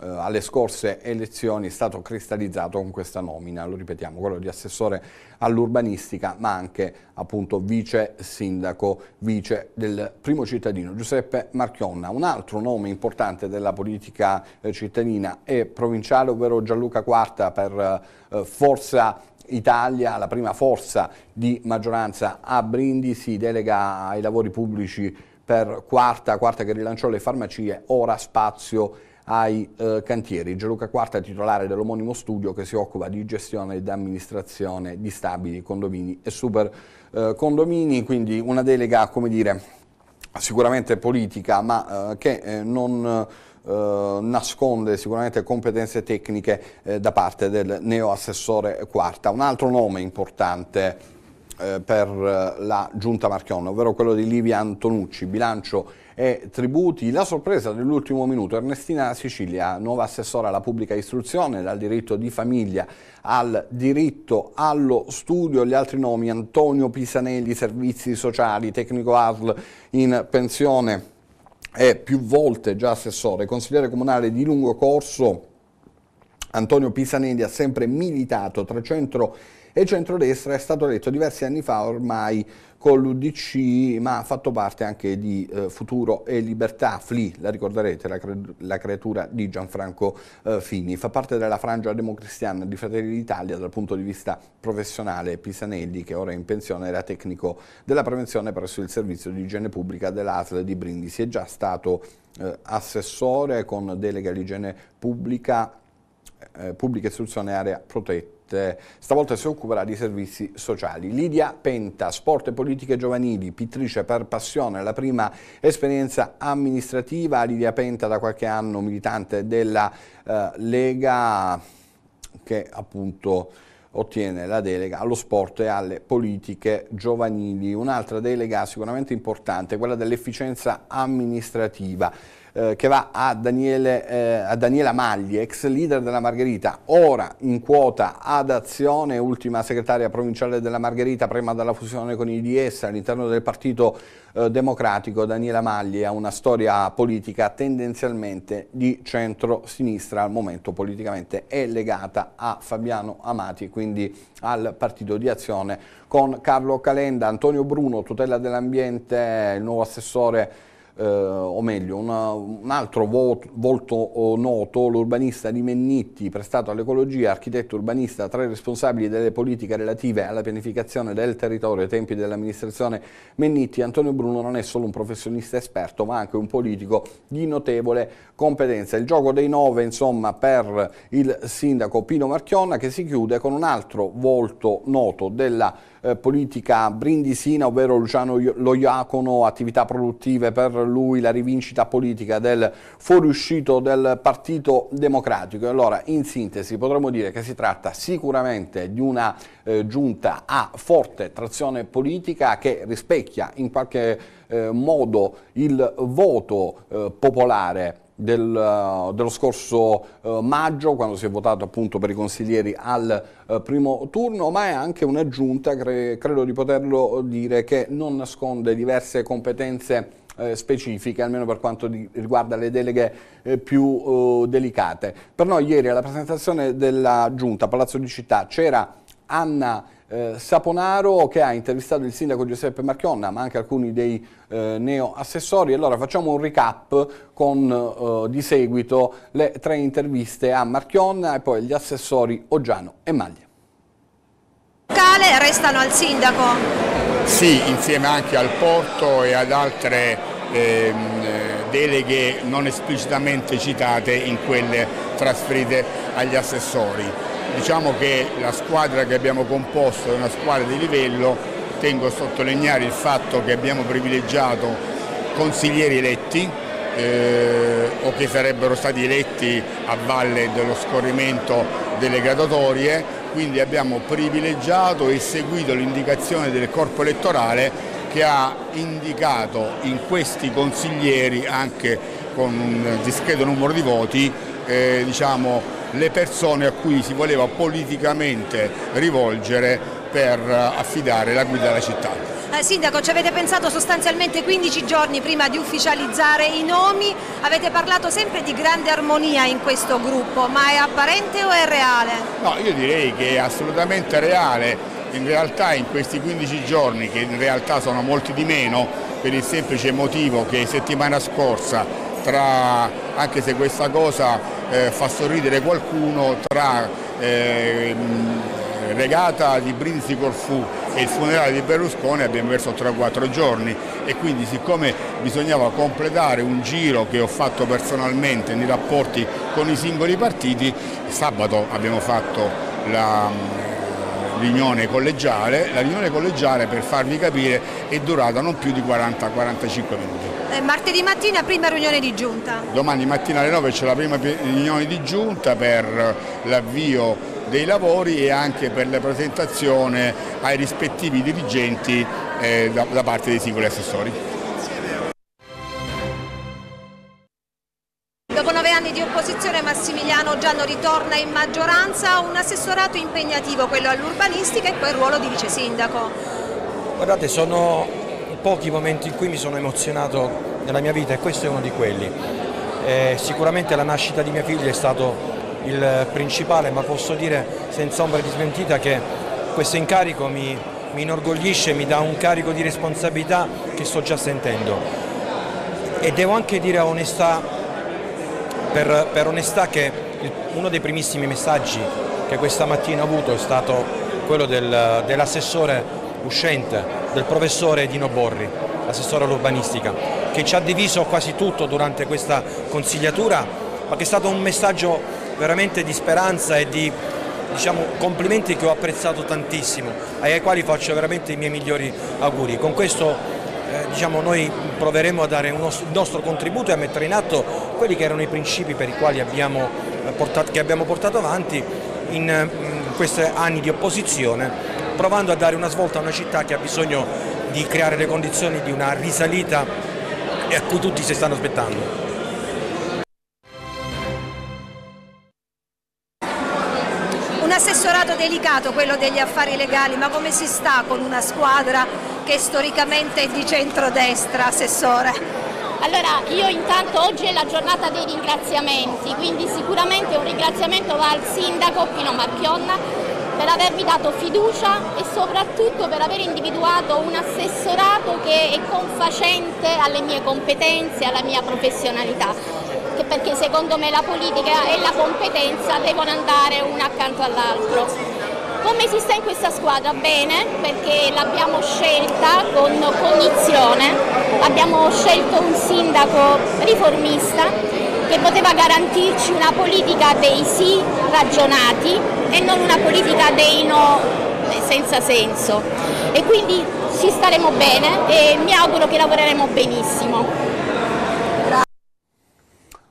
eh, alle scorse elezioni è stato cristallizzato con questa nomina, lo ripetiamo, quello di assessore all'urbanistica, ma anche appunto vice sindaco, vice del primo cittadino Giuseppe Marchionna. Un altro nome importante della politica eh, cittadina e provinciale, ovvero Gianluca Quarta per eh, Forza Italia, la prima forza di maggioranza a Brindisi, delega ai lavori pubblici per quarta, quarta che rilanciò le farmacie, ora spazio ai eh, cantieri. Gianluca Quarta è titolare dell'omonimo studio che si occupa di gestione ed amministrazione di stabili, condomini e super eh, condomini, quindi una delega, come dire, sicuramente politica, ma eh, che eh, non eh, nasconde sicuramente competenze tecniche eh, da parte del neoassessore Quarta. Un altro nome importante eh, per eh, la giunta Marchionne, ovvero quello di Livia Antonucci, bilancio e tributi. La sorpresa dell'ultimo minuto, Ernestina Sicilia, nuova assessora alla pubblica istruzione, dal diritto di famiglia al diritto allo studio, gli altri nomi Antonio Pisanelli, servizi sociali, tecnico ARL in pensione è più volte già assessore, consigliere comunale di lungo corso Antonio Pisanelli ha sempre militato tra centro e e centrodestra è stato eletto diversi anni fa ormai con l'UDC, ma ha fatto parte anche di eh, Futuro e Libertà. Fli, la ricorderete, la, la creatura di Gianfranco eh, Fini. Fa parte della frangia democristiana di Fratelli d'Italia dal punto di vista professionale. Pisanelli, che ora è in pensione, era tecnico della prevenzione presso il servizio di igiene pubblica dell'ASL di Brindisi. È già stato eh, assessore con delega all'igiene pubblica, eh, pubblica istruzione e area protetta Stavolta si occuperà di servizi sociali. Lidia Penta, sport e politiche giovanili, pittrice per passione, la prima esperienza amministrativa. Lidia Penta da qualche anno militante della eh, Lega che appunto ottiene la delega allo sport e alle politiche giovanili. Un'altra delega sicuramente importante, quella dell'efficienza amministrativa. Eh, che va a, Daniele, eh, a Daniela Magli, ex leader della Margherita, ora in quota ad azione, ultima segretaria provinciale della Margherita, prima della fusione con il DS all'interno del Partito eh, Democratico. Daniela Magli ha una storia politica tendenzialmente di centro-sinistra, al momento politicamente è legata a Fabiano Amati, quindi al Partito di Azione, con Carlo Calenda, Antonio Bruno, tutela dell'ambiente, il nuovo assessore eh, o meglio, una, un altro vo volto noto, l'urbanista di Mennitti, prestato all'ecologia, architetto urbanista, tra i responsabili delle politiche relative alla pianificazione del territorio ai tempi dell'amministrazione Mennitti, Antonio Bruno non è solo un professionista esperto, ma anche un politico di notevole competenza. Il gioco dei nove, insomma, per il sindaco Pino Marchionna, che si chiude con un altro volto noto della eh, politica brindisina, ovvero Luciano Lo Iacono, attività produttive per lui, la rivincita politica del fuoriuscito del Partito Democratico. Allora, in sintesi, potremmo dire che si tratta sicuramente di una eh, giunta a forte trazione politica che rispecchia in qualche eh, modo il voto eh, popolare del, eh, dello scorso eh, maggio, quando si è votato appunto per i consiglieri al eh, primo turno, ma è anche un'aggiunta, cre credo di poterlo dire, che non nasconde diverse competenze eh, specifiche, almeno per quanto riguarda le deleghe eh, più eh, delicate. Per noi ieri alla presentazione della Giunta Palazzo di Città c'era Anna eh, Saponaro che ha intervistato il sindaco Giuseppe Marchionna ma anche alcuni dei eh, neo assessori. Allora facciamo un recap con eh, di seguito le tre interviste a Marchionna e poi gli assessori Oggiano e Maglia. Locale restano al sindaco? Sì, insieme anche al porto e ad altre ehm, deleghe non esplicitamente citate in quelle trasferite agli assessori Diciamo che la squadra che abbiamo composto è una squadra di livello, tengo a sottolineare il fatto che abbiamo privilegiato consiglieri eletti eh, o che sarebbero stati eletti a valle dello scorrimento delle gradatorie, quindi abbiamo privilegiato e seguito l'indicazione del corpo elettorale che ha indicato in questi consiglieri anche con un discreto numero di voti eh, diciamo, le persone a cui si voleva politicamente rivolgere per eh, affidare la guida alla città. Eh, sindaco, ci avete pensato sostanzialmente 15 giorni prima di ufficializzare i nomi, avete parlato sempre di grande armonia in questo gruppo, ma è apparente o è reale? No, io direi che è assolutamente reale, in realtà in questi 15 giorni, che in realtà sono molti di meno, per il semplice motivo che settimana scorsa, tra, anche se questa cosa eh, fa sorridere qualcuno tra eh, mm, regata di Brindisi Corfù e il funerale di Berlusconi abbiamo perso 3-4 giorni e quindi siccome bisognava completare un giro che ho fatto personalmente nei rapporti con i singoli partiti, sabato abbiamo fatto la mm, riunione collegiale, la riunione collegiale per farvi capire è durata non più di 40-45 minuti. Eh, martedì mattina prima riunione di giunta. Domani mattina alle 9 c'è la prima riunione di giunta per l'avvio dei lavori e anche per la presentazione ai rispettivi dirigenti eh, da, da parte dei singoli assessori. Dopo nove anni di opposizione Massimiliano Gianno ritorna in maggioranza, un assessorato impegnativo quello all'urbanistica e poi il ruolo di vice sindaco. Guardate, sono pochi momenti in cui mi sono emozionato nella mia vita e questo è uno di quelli. Eh, sicuramente la nascita di mia figlia è stato il principale, ma posso dire senza ombra di smentita che questo incarico mi, mi inorgoglisce, mi dà un carico di responsabilità che sto già sentendo. E devo anche dire onestà, per, per onestà che il, uno dei primissimi messaggi che questa mattina ho avuto è stato quello del, dell'assessore uscente del professore Dino Borri, assessore all'urbanistica, che ci ha diviso quasi tutto durante questa consigliatura, ma che è stato un messaggio veramente di speranza e di diciamo, complimenti che ho apprezzato tantissimo e ai quali faccio veramente i miei migliori auguri. Con questo eh, diciamo, noi proveremo a dare il nostro, nostro contributo e a mettere in atto quelli che erano i principi per i quali abbiamo eh, portato, che abbiamo portato avanti in, in mm, questi anni di opposizione provando a dare una svolta a una città che ha bisogno di creare le condizioni di una risalita e a cui tutti si stanno aspettando. Un assessorato delicato quello degli affari legali, ma come si sta con una squadra che storicamente è di centrodestra, assessore? Allora io intanto oggi è la giornata dei ringraziamenti, quindi sicuramente un ringraziamento va al sindaco Pino Marchionna per avermi dato fiducia e soprattutto per aver individuato un assessorato che è confacente alle mie competenze, alla mia professionalità, perché secondo me la politica e la competenza devono andare una accanto all'altro. Come si sta in questa squadra? Bene, perché l'abbiamo scelta con cognizione, abbiamo scelto un sindaco riformista che poteva garantirci una politica dei sì ragionati e non una politica dei no eh, senza senso. E quindi ci staremo bene e mi auguro che lavoreremo benissimo.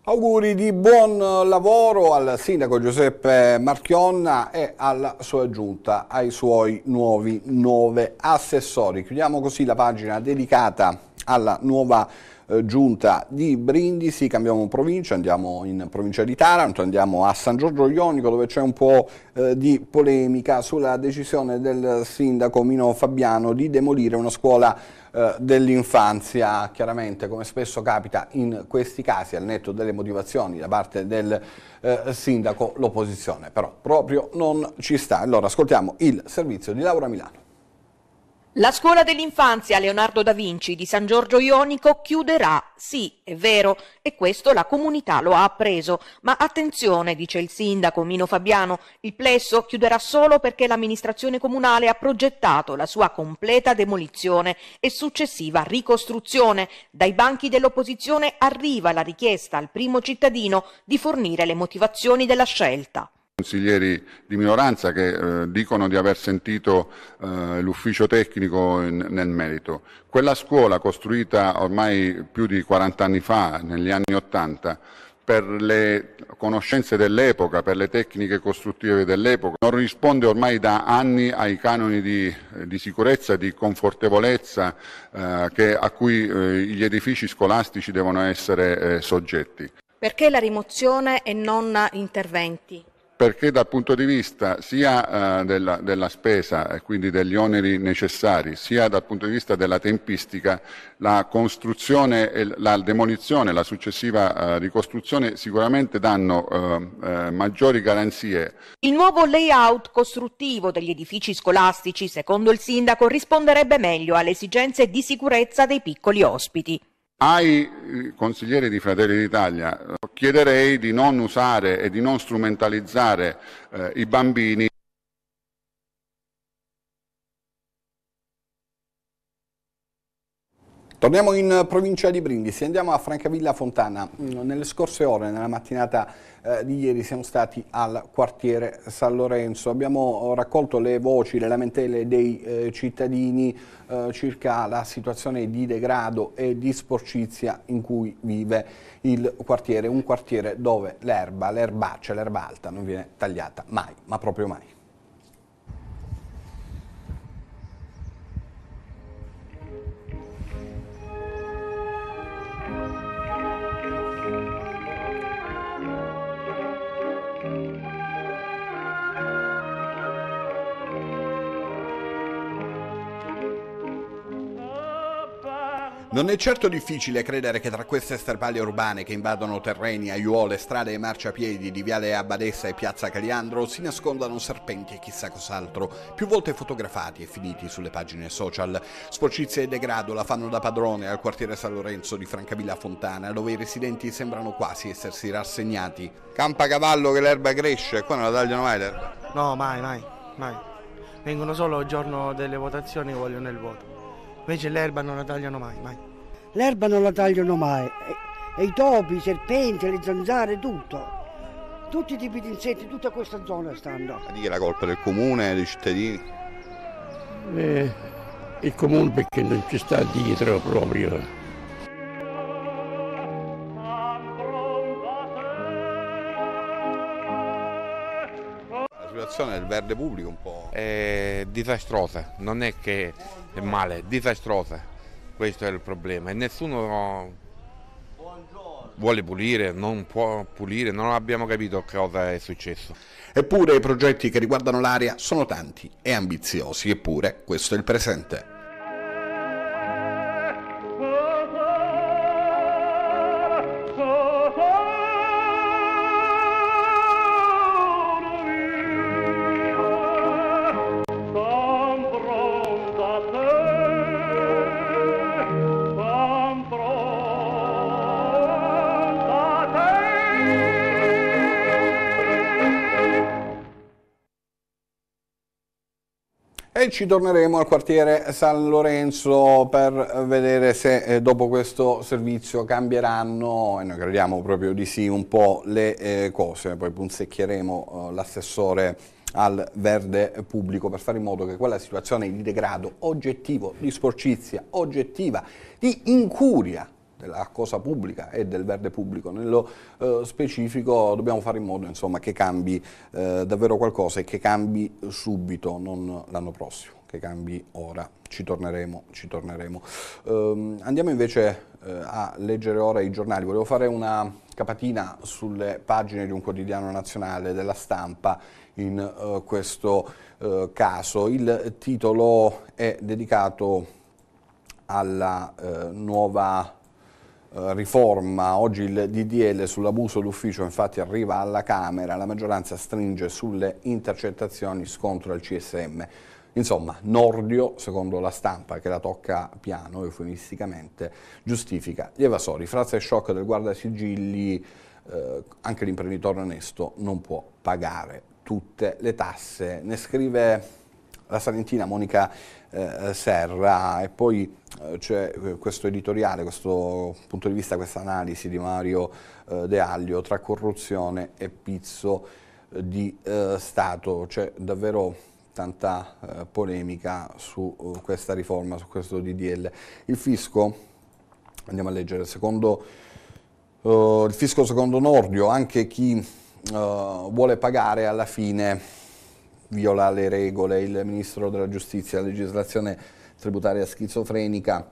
Auguri di buon lavoro al sindaco Giuseppe Marchionna e alla sua giunta, ai suoi nuovi nove assessori. Chiudiamo così la pagina dedicata alla nuova eh, giunta di Brindisi, cambiamo provincia, andiamo in provincia di Taranto, andiamo a San Giorgio Ionico dove c'è un po' eh, di polemica sulla decisione del sindaco Mino Fabiano di demolire una scuola eh, dell'infanzia, chiaramente come spesso capita in questi casi al netto delle motivazioni da parte del sindaco l'opposizione, però proprio non ci sta. Allora ascoltiamo il servizio di Laura Milano. La scuola dell'infanzia Leonardo da Vinci di San Giorgio Ionico chiuderà, sì, è vero, e questo la comunità lo ha appreso, ma attenzione, dice il sindaco Mino Fabiano, il plesso chiuderà solo perché l'amministrazione comunale ha progettato la sua completa demolizione e successiva ricostruzione. Dai banchi dell'opposizione arriva la richiesta al primo cittadino di fornire le motivazioni della scelta consiglieri di minoranza che eh, dicono di aver sentito eh, l'ufficio tecnico in, nel merito. Quella scuola costruita ormai più di 40 anni fa, negli anni 80, per le conoscenze dell'epoca, per le tecniche costruttive dell'epoca, non risponde ormai da anni ai canoni di, di sicurezza, di confortevolezza eh, che, a cui eh, gli edifici scolastici devono essere eh, soggetti. Perché la rimozione e non interventi? perché dal punto di vista sia eh, della, della, spesa e quindi degli oneri necessari, sia dal punto di vista della tempistica, la costruzione e la demolizione, la successiva eh, ricostruzione sicuramente danno eh, eh, maggiori garanzie. Il nuovo layout costruttivo degli edifici scolastici, secondo il sindaco, risponderebbe meglio alle esigenze di sicurezza dei piccoli ospiti. Ai eh, consiglieri di Fratelli d'Italia chiederei di non usare e di non strumentalizzare eh, i bambini Torniamo in eh, provincia di Brindisi, andiamo a Francavilla Fontana. Mm, nelle scorse ore, nella mattinata eh, di ieri, siamo stati al quartiere San Lorenzo. Abbiamo eh, raccolto le voci, le lamentele dei eh, cittadini eh, circa la situazione di degrado e di sporcizia in cui vive il quartiere. Un quartiere dove l'erba, l'erbaccia, l'erba alta non viene tagliata mai, ma proprio mai. Non è certo difficile credere che tra queste sterpaglie urbane che invadono terreni, aiuole, strade e marciapiedi di Viale Abadessa e Piazza Caliandro si nascondano serpenti e chissà cos'altro, più volte fotografati e finiti sulle pagine social. Sporcizia e degrado la fanno da padrone al quartiere San Lorenzo di Francavilla Fontana, dove i residenti sembrano quasi essersi rassegnati. Campa cavallo che l'erba cresce, qua non la tagliano mai l'erba. No, mai, mai, mai. Vengono solo il giorno delle votazioni e vogliono il voto. Invece l'erba non la tagliano mai, mai l'erba non la tagliano mai, e, e i topi, i serpenti, le zanzare, tutto. Tutti i tipi di insetti, tutta questa zona stanno. Ma di che è la colpa del comune, dei cittadini? Eh, il comune perché non ci sta dietro proprio. situazione del verde pubblico un po'? È disastrosa, non è che è male, è disastrosa. Questo è il problema e nessuno vuole pulire, non può pulire, non abbiamo capito cosa è successo. Eppure i progetti che riguardano l'area sono tanti e ambiziosi, eppure questo è il presente. ci torneremo al quartiere San Lorenzo per vedere se eh, dopo questo servizio cambieranno, e noi crediamo proprio di sì, un po' le eh, cose. Poi punzecchieremo eh, l'assessore al verde pubblico per fare in modo che quella situazione di degrado oggettivo, di sporcizia oggettiva, di incuria della cosa pubblica e del verde pubblico. Nello eh, specifico dobbiamo fare in modo insomma, che cambi eh, davvero qualcosa e che cambi subito, non l'anno prossimo, che cambi ora. Ci torneremo, ci torneremo. Ehm, andiamo invece eh, a leggere ora i giornali. Volevo fare una capatina sulle pagine di un quotidiano nazionale della stampa in eh, questo eh, caso. Il titolo è dedicato alla eh, nuova eh, riforma, oggi il DDL sull'abuso d'ufficio infatti arriva alla Camera, la maggioranza stringe sulle intercettazioni scontro al CSM. Insomma, Nordio, secondo la stampa che la tocca piano, eufemisticamente, giustifica gli evasori. Frazza e shock del guardasigilli, eh, anche l'imprenditore onesto non può pagare tutte le tasse. Ne scrive la salentina Monica eh, Serra e poi eh, c'è cioè, eh, questo editoriale, questo punto di vista, questa analisi di Mario eh, De Aglio tra corruzione e pizzo di Stato, c'è davvero tanta polemica su questa riforma, su questo DDL. Il fisco, andiamo a leggere, secondo, il fisco secondo Nordio, anche chi vuole pagare alla fine viola le regole, il Ministro della Giustizia, la legislazione tributaria schizofrenica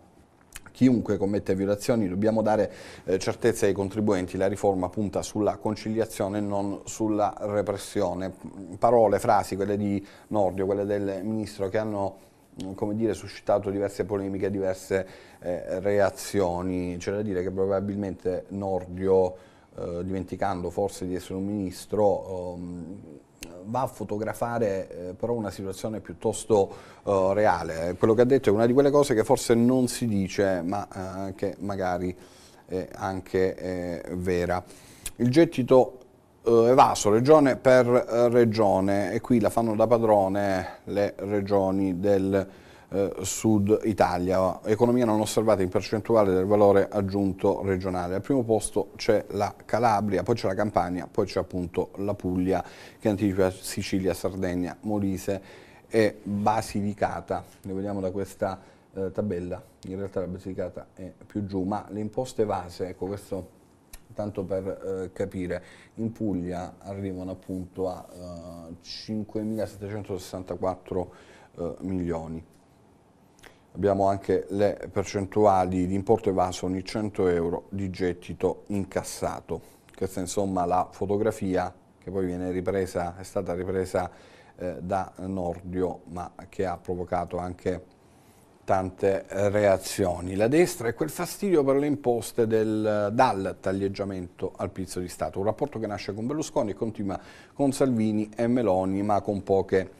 chiunque commette violazioni, dobbiamo dare eh, certezza ai contribuenti, la riforma punta sulla conciliazione e non sulla repressione. Parole, frasi, quelle di Nordio, quelle del Ministro che hanno mm, come dire, suscitato diverse polemiche, diverse eh, reazioni. C'è da dire che probabilmente Nordio, eh, dimenticando forse di essere un ministro, ehm, va a fotografare eh, però una situazione piuttosto eh, reale. Quello che ha detto è una di quelle cose che forse non si dice, ma eh, che magari è anche eh, vera. Il gettito evaso eh, regione per eh, regione e qui la fanno da padrone le regioni del eh, Sud Italia, economia non osservata in percentuale del valore aggiunto regionale. Al primo posto c'è la Calabria, poi c'è la Campania, poi c'è appunto la Puglia che anticipa Sicilia, Sardegna, Molise e Basilicata. Le vediamo da questa eh, tabella, in realtà la Basilicata è più giù, ma le imposte evase, ecco questo tanto per eh, capire, in Puglia arrivano appunto a eh, 5.764 eh, milioni abbiamo anche le percentuali di importo evaso ogni 100 euro di gettito incassato. Questa è insomma la fotografia che poi ripresa, è stata ripresa eh, da Nordio ma che ha provocato anche tante reazioni. La destra è quel fastidio per le imposte del, dal taglieggiamento al pizzo di Stato, un rapporto che nasce con Berlusconi e continua con Salvini e Meloni ma con poche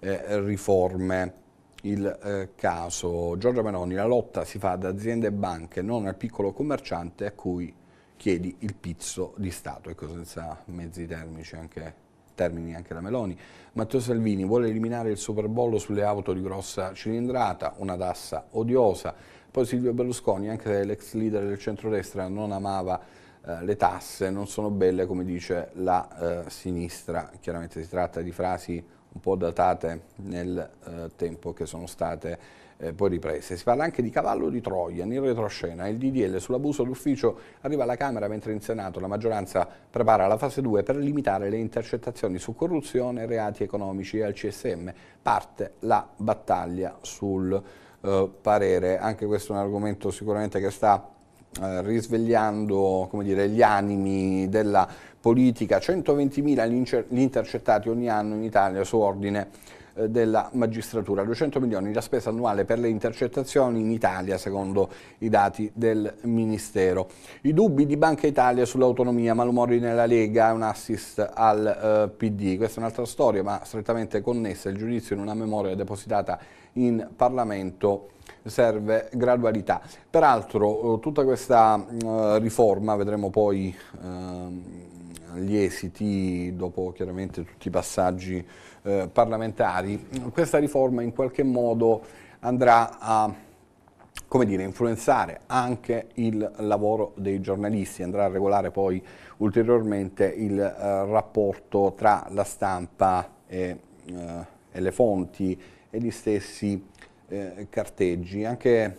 eh, riforme il eh, caso Giorgia Meloni, la lotta si fa ad aziende e banche, non al piccolo commerciante a cui chiedi il pizzo di Stato, ecco senza mezzi termici anche, termini anche la Meloni. Matteo Salvini vuole eliminare il superbollo sulle auto di grossa cilindrata, una tassa odiosa. Poi Silvio Berlusconi, anche l'ex leader del centrodestra non amava eh, le tasse, non sono belle come dice la eh, sinistra. Chiaramente si tratta di frasi un po' datate nel eh, tempo che sono state eh, poi riprese. Si parla anche di cavallo di Troia, in retroscena, il DDL sull'abuso d'ufficio arriva alla Camera mentre in Senato la maggioranza prepara la fase 2 per limitare le intercettazioni su corruzione, reati economici e al CSM. Parte la battaglia sul eh, parere, anche questo è un argomento sicuramente che sta eh, risvegliando dire, gli animi della politica, 120.000 gli intercettati ogni anno in Italia su ordine eh, della magistratura, 200 milioni la spesa annuale per le intercettazioni in Italia secondo i dati del Ministero. I dubbi di Banca Italia sull'autonomia, malumori nella Lega, un assist al eh, PD, questa è un'altra storia ma strettamente connessa, il giudizio in una memoria depositata in Parlamento serve gradualità. Peraltro eh, tutta questa mm, eh, riforma, vedremo poi... Eh, gli esiti, dopo chiaramente tutti i passaggi eh, parlamentari, questa riforma in qualche modo andrà a come dire, influenzare anche il lavoro dei giornalisti, andrà a regolare poi ulteriormente il eh, rapporto tra la stampa e, eh, e, le fonti e gli stessi eh, carteggi. Anche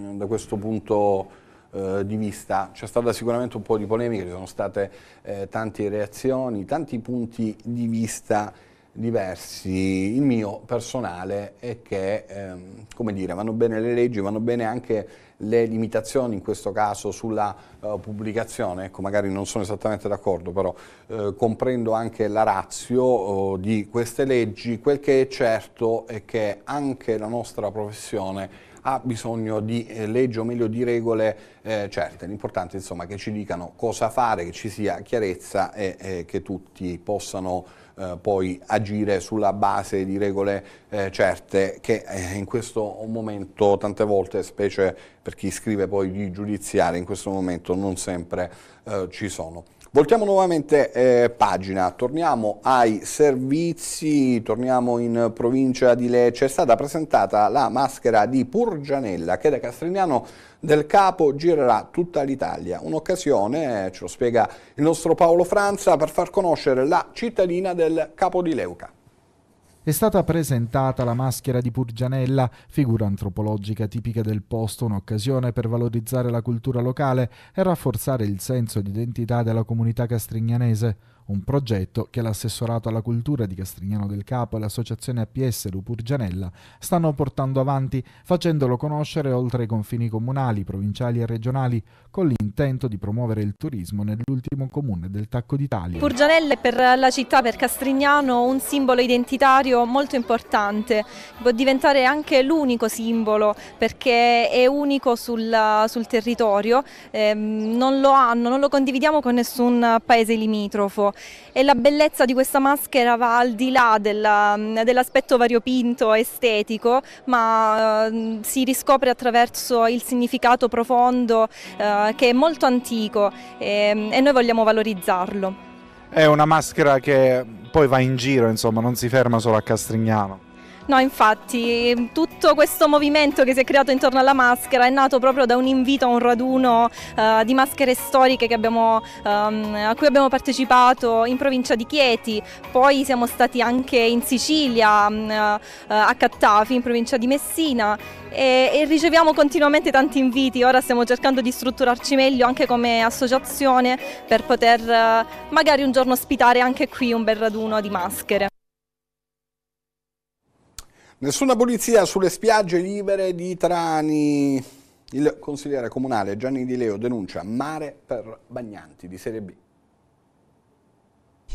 mm, da questo punto di eh, di vista. C'è stata sicuramente un po' di polemica, ci sono state eh, tante reazioni, tanti punti di vista diversi. Il mio personale è che, ehm, come dire, vanno bene le leggi, vanno bene anche le limitazioni in questo caso sulla uh, pubblicazione, ecco magari non sono esattamente d'accordo, però eh, comprendo anche la razio oh, di queste leggi, quel che è certo è che anche la nostra professione ha bisogno di eh, leggi o meglio di regole eh, certe. L'importante è che ci dicano cosa fare, che ci sia chiarezza e, e che tutti possano eh, poi agire sulla base di regole eh, certe che eh, in questo momento tante volte, specie per chi scrive poi di giudiziari, in questo momento non sempre eh, ci sono. Voltiamo nuovamente eh, pagina, torniamo ai servizi, torniamo in provincia di Lecce, è stata presentata la maschera di Purgianella che da Castrignano del Capo girerà tutta l'Italia. Un'occasione, eh, ce lo spiega il nostro Paolo Franza, per far conoscere la cittadina del Capo di Leuca è stata presentata la maschera di Purgianella, figura antropologica tipica del posto, un'occasione per valorizzare la cultura locale e rafforzare il senso di identità della comunità castrignanese un progetto che l'assessorato alla cultura di Castrignano del Capo e l'associazione APS Lupurgianella stanno portando avanti facendolo conoscere oltre i confini comunali, provinciali e regionali con l'intento di promuovere il turismo nell'ultimo comune del Tacco d'Italia. Purgianella è per la città, per Castrignano, un simbolo identitario molto importante, può diventare anche l'unico simbolo perché è unico sul, sul territorio, eh, non lo hanno, non lo condividiamo con nessun paese limitrofo e la bellezza di questa maschera va al di là dell'aspetto dell variopinto, estetico, ma eh, si riscopre attraverso il significato profondo eh, che è molto antico e, ehm, e noi vogliamo valorizzarlo. È una maschera che poi va in giro, insomma, non si ferma solo a Castrignano. No, infatti, tutto questo movimento che si è creato intorno alla maschera è nato proprio da un invito a un raduno eh, di maschere storiche abbiamo, ehm, a cui abbiamo partecipato in provincia di Chieti, poi siamo stati anche in Sicilia, mm, eh, a Cattafi, in provincia di Messina e, e riceviamo continuamente tanti inviti, ora stiamo cercando di strutturarci meglio anche come associazione per poter eh, magari un giorno ospitare anche qui un bel raduno di maschere. Nessuna pulizia sulle spiagge libere di Trani. Il consigliere comunale Gianni Di Leo denuncia mare per bagnanti di Serie B.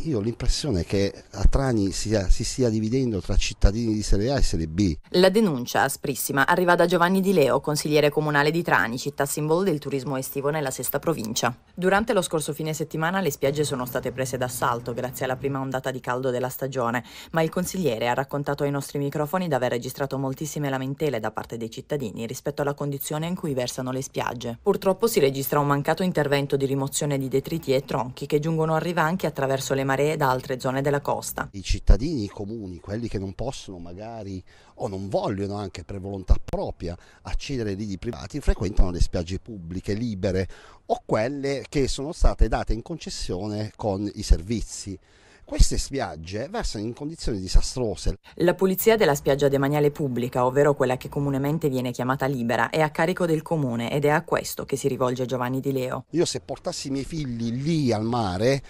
Io ho l'impressione che a Trani sia, si stia dividendo tra cittadini di Serie A e Serie B. La denuncia, asprissima, arriva da Giovanni Di Leo, consigliere comunale di Trani, città simbolo del turismo estivo nella sesta provincia. Durante lo scorso fine settimana le spiagge sono state prese d'assalto grazie alla prima ondata di caldo della stagione, ma il consigliere ha raccontato ai nostri microfoni di aver registrato moltissime lamentele da parte dei cittadini rispetto alla condizione in cui versano le spiagge. Purtroppo si registra un mancato intervento di rimozione di detriti e tronchi che giungono a riva anche attraverso le maree da altre zone della costa. I cittadini i comuni, quelli che non possono magari o non vogliono anche per volontà propria accedere ai lidi privati, frequentano le spiagge pubbliche libere o quelle che sono state date in concessione con i servizi. Queste spiagge versano in condizioni disastrose. La pulizia della spiaggia demaniale pubblica, ovvero quella che comunemente viene chiamata libera, è a carico del comune ed è a questo che si rivolge Giovanni Di Leo. Io se portassi i miei figli lì al mare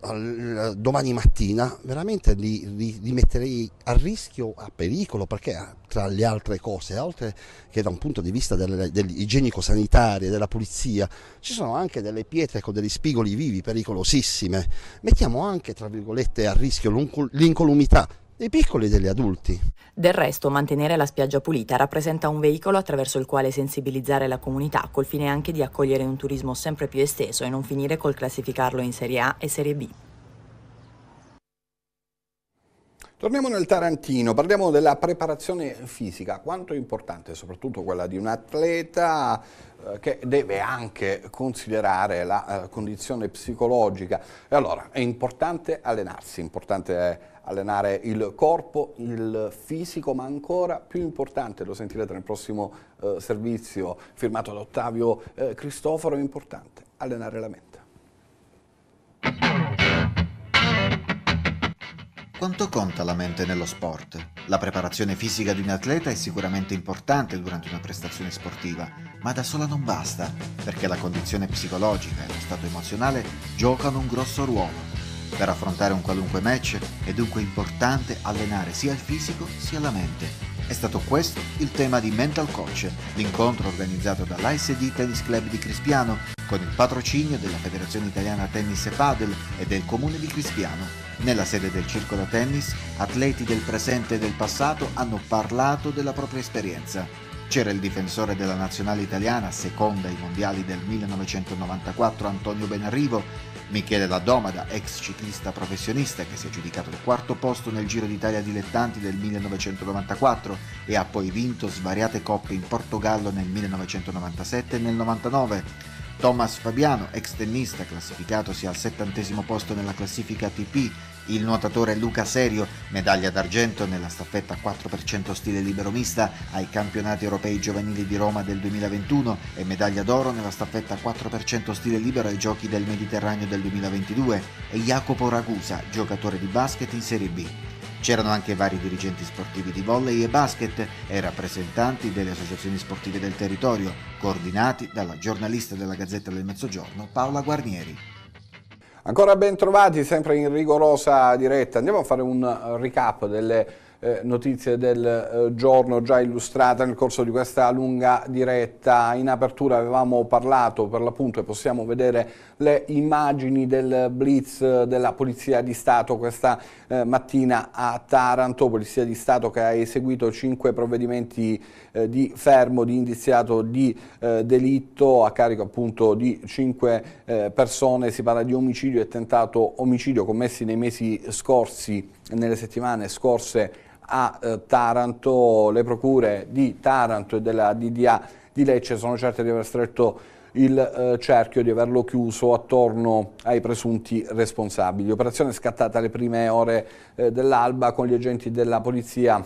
eh, domani mattina veramente li, li, li, metterei a rischio, a pericolo, perché eh, tra le altre cose, oltre che da un punto di vista del, dell'igienico-sanitario, della pulizia, ci sono anche delle pietre con degli spigoli vivi pericolosissime. Mettiamo anche, tra virgolette, a rischio l'incolumità dei piccoli e degli adulti. Del resto, mantenere la spiaggia pulita rappresenta un veicolo attraverso il quale sensibilizzare la comunità col fine anche di accogliere un turismo sempre più esteso e non finire col classificarlo in Serie A e Serie B. Torniamo nel Tarantino, parliamo della preparazione fisica, quanto è importante soprattutto quella di un atleta eh, che deve anche considerare la eh, condizione psicologica. E allora è importante allenarsi, è importante eh, allenare il corpo, il fisico, ma ancora più importante, lo sentirete nel prossimo servizio firmato da Ottavio Cristoforo, è importante allenare la mente. Quanto conta la mente nello sport? La preparazione fisica di un atleta è sicuramente importante durante una prestazione sportiva, ma da sola non basta, perché la condizione psicologica e lo stato emozionale giocano un grosso ruolo. Per affrontare un qualunque match è dunque importante allenare sia il fisico sia la mente. È stato questo il tema di Mental Coach, l'incontro organizzato dall'ICD Tennis Club di Crispiano con il patrocinio della Federazione Italiana Tennis e Padel e del Comune di Crispiano nella sede del Circolo Tennis, atleti del presente e del passato hanno parlato della propria esperienza. C'era il difensore della nazionale italiana, seconda ai mondiali del 1994, Antonio Benarrivo, Michele Ladomada, ex ciclista professionista che si è giudicato il quarto posto nel Giro d'Italia dilettanti del 1994 e ha poi vinto svariate coppe in Portogallo nel 1997 e nel 1999 Thomas Fabiano, ex tennista classificatosi al settantesimo posto nella classifica ATP, il nuotatore Luca Serio, medaglia d'argento nella staffetta 4% stile libero mista ai campionati europei giovanili di Roma del 2021 e medaglia d'oro nella staffetta 4% stile libero ai giochi del Mediterraneo del 2022 e Jacopo Ragusa, giocatore di basket in Serie B. C'erano anche vari dirigenti sportivi di volley e basket e rappresentanti delle associazioni sportive del territorio, coordinati dalla giornalista della Gazzetta del Mezzogiorno Paola Guarnieri. Ancora ben trovati, sempre in rigorosa diretta. Andiamo a fare un recap delle eh, notizie del eh, giorno già illustrate nel corso di questa lunga diretta. In apertura avevamo parlato per l'appunto e possiamo vedere le immagini del blitz della Polizia di Stato questa eh, mattina a Taranto, Polizia di Stato che ha eseguito cinque provvedimenti eh, di fermo di indiziato di eh, delitto a carico appunto di cinque eh, persone, si parla di omicidio e tentato omicidio commessi nei mesi scorsi, nelle settimane scorse a eh, Taranto, le procure di Taranto e della DDA di Lecce sono certe di aver stretto il eh, cerchio di averlo chiuso attorno ai presunti responsabili. L'operazione è scattata alle prime ore eh, dell'alba con gli agenti della polizia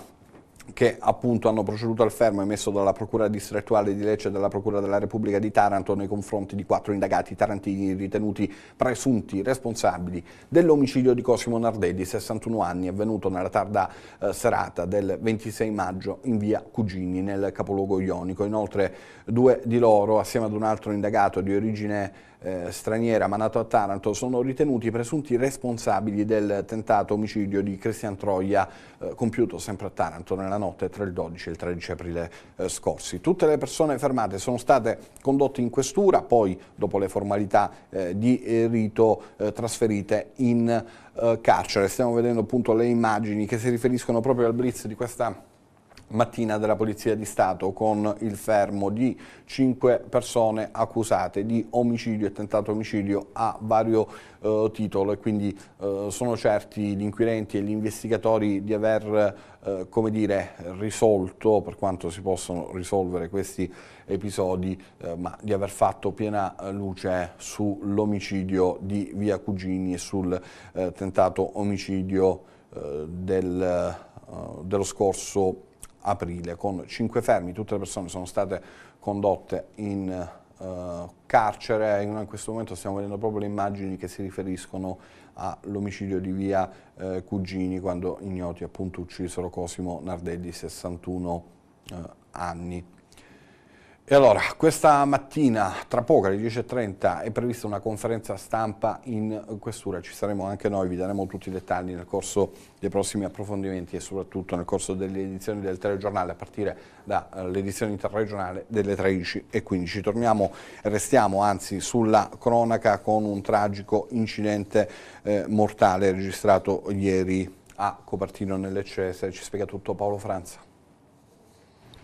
che appunto hanno proceduto al fermo emesso dalla Procura distrettuale di Lecce e dalla Procura della Repubblica di Taranto nei confronti di quattro indagati tarantini ritenuti presunti responsabili dell'omicidio di Cosimo Nardelli, 61 anni, avvenuto nella tarda eh, serata del 26 maggio in via Cugini nel capoluogo ionico. Inoltre due di loro, assieme ad un altro indagato di origine eh, straniera ma nato a Taranto sono ritenuti presunti responsabili del tentato omicidio di Cristian Troia eh, compiuto sempre a Taranto nella notte tra il 12 e il 13 aprile eh, scorsi. Tutte le persone fermate sono state condotte in questura, poi dopo le formalità eh, di eh, rito eh, trasferite in carcere. Stiamo vedendo appunto le immagini che si riferiscono proprio al blitz di questa mattina della Polizia di Stato con il fermo di cinque persone accusate di omicidio e tentato omicidio a vario eh, titolo e quindi eh, sono certi gli inquirenti e gli investigatori di aver eh, come dire, risolto, per quanto si possono risolvere questi episodi, eh, ma di aver fatto piena eh, luce sull'omicidio di Via Cugini e sul eh, tentato omicidio del, dello scorso aprile con 5 fermi, tutte le persone sono state condotte in uh, carcere, in, in questo momento stiamo vedendo proprio le immagini che si riferiscono all'omicidio di via eh, Cugini quando ignoti appunto uccisero Cosimo Nardelli, 61 eh, anni. E allora, questa mattina, tra poco alle 10.30, è prevista una conferenza stampa in questura, ci saremo anche noi, vi daremo tutti i dettagli nel corso dei prossimi approfondimenti e soprattutto nel corso delle edizioni del telegiornale, a partire dall'edizione eh, interregionale delle 13.15. Torniamo e restiamo anzi sulla cronaca con un tragico incidente eh, mortale registrato ieri a Copertino nelle Cese, ci spiega tutto Paolo Franza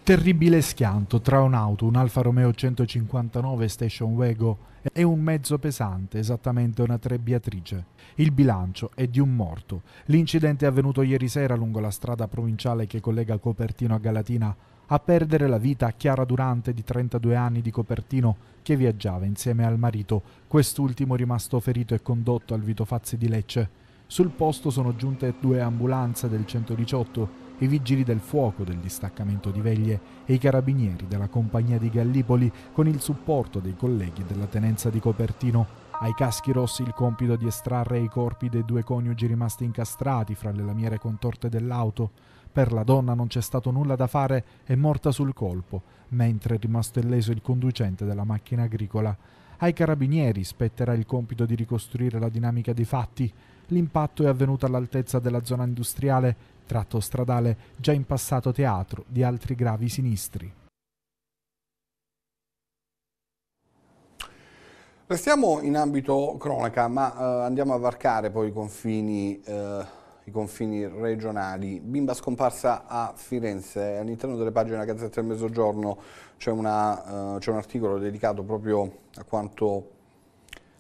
terribile schianto tra un'auto, un Alfa Romeo 159 Station Wego e un mezzo pesante, esattamente una trebbiatrice. Il bilancio è di un morto. L'incidente è avvenuto ieri sera lungo la strada provinciale che collega Copertino a Galatina a perdere la vita Chiara Durante di 32 anni di Copertino che viaggiava insieme al marito, quest'ultimo rimasto ferito e condotto al Vito Fazzi di Lecce. Sul posto sono giunte due ambulanze del 118 i vigili del fuoco del distaccamento di Veglie e i carabinieri della compagnia di Gallipoli con il supporto dei colleghi della tenenza di Copertino. Ai caschi rossi il compito di estrarre i corpi dei due coniugi rimasti incastrati fra le lamiere contorte dell'auto. Per la donna non c'è stato nulla da fare, è morta sul colpo, mentre è rimasto illeso il conducente della macchina agricola. Ai carabinieri spetterà il compito di ricostruire la dinamica dei fatti. L'impatto è avvenuto all'altezza della zona industriale tratto stradale già in passato teatro di altri gravi sinistri. Restiamo in ambito cronaca, ma eh, andiamo a varcare poi i confini, eh, i confini, regionali. Bimba scomparsa a Firenze, all'interno delle pagine della Gazzetta del Mezzogiorno c'è eh, un articolo dedicato proprio a quanto,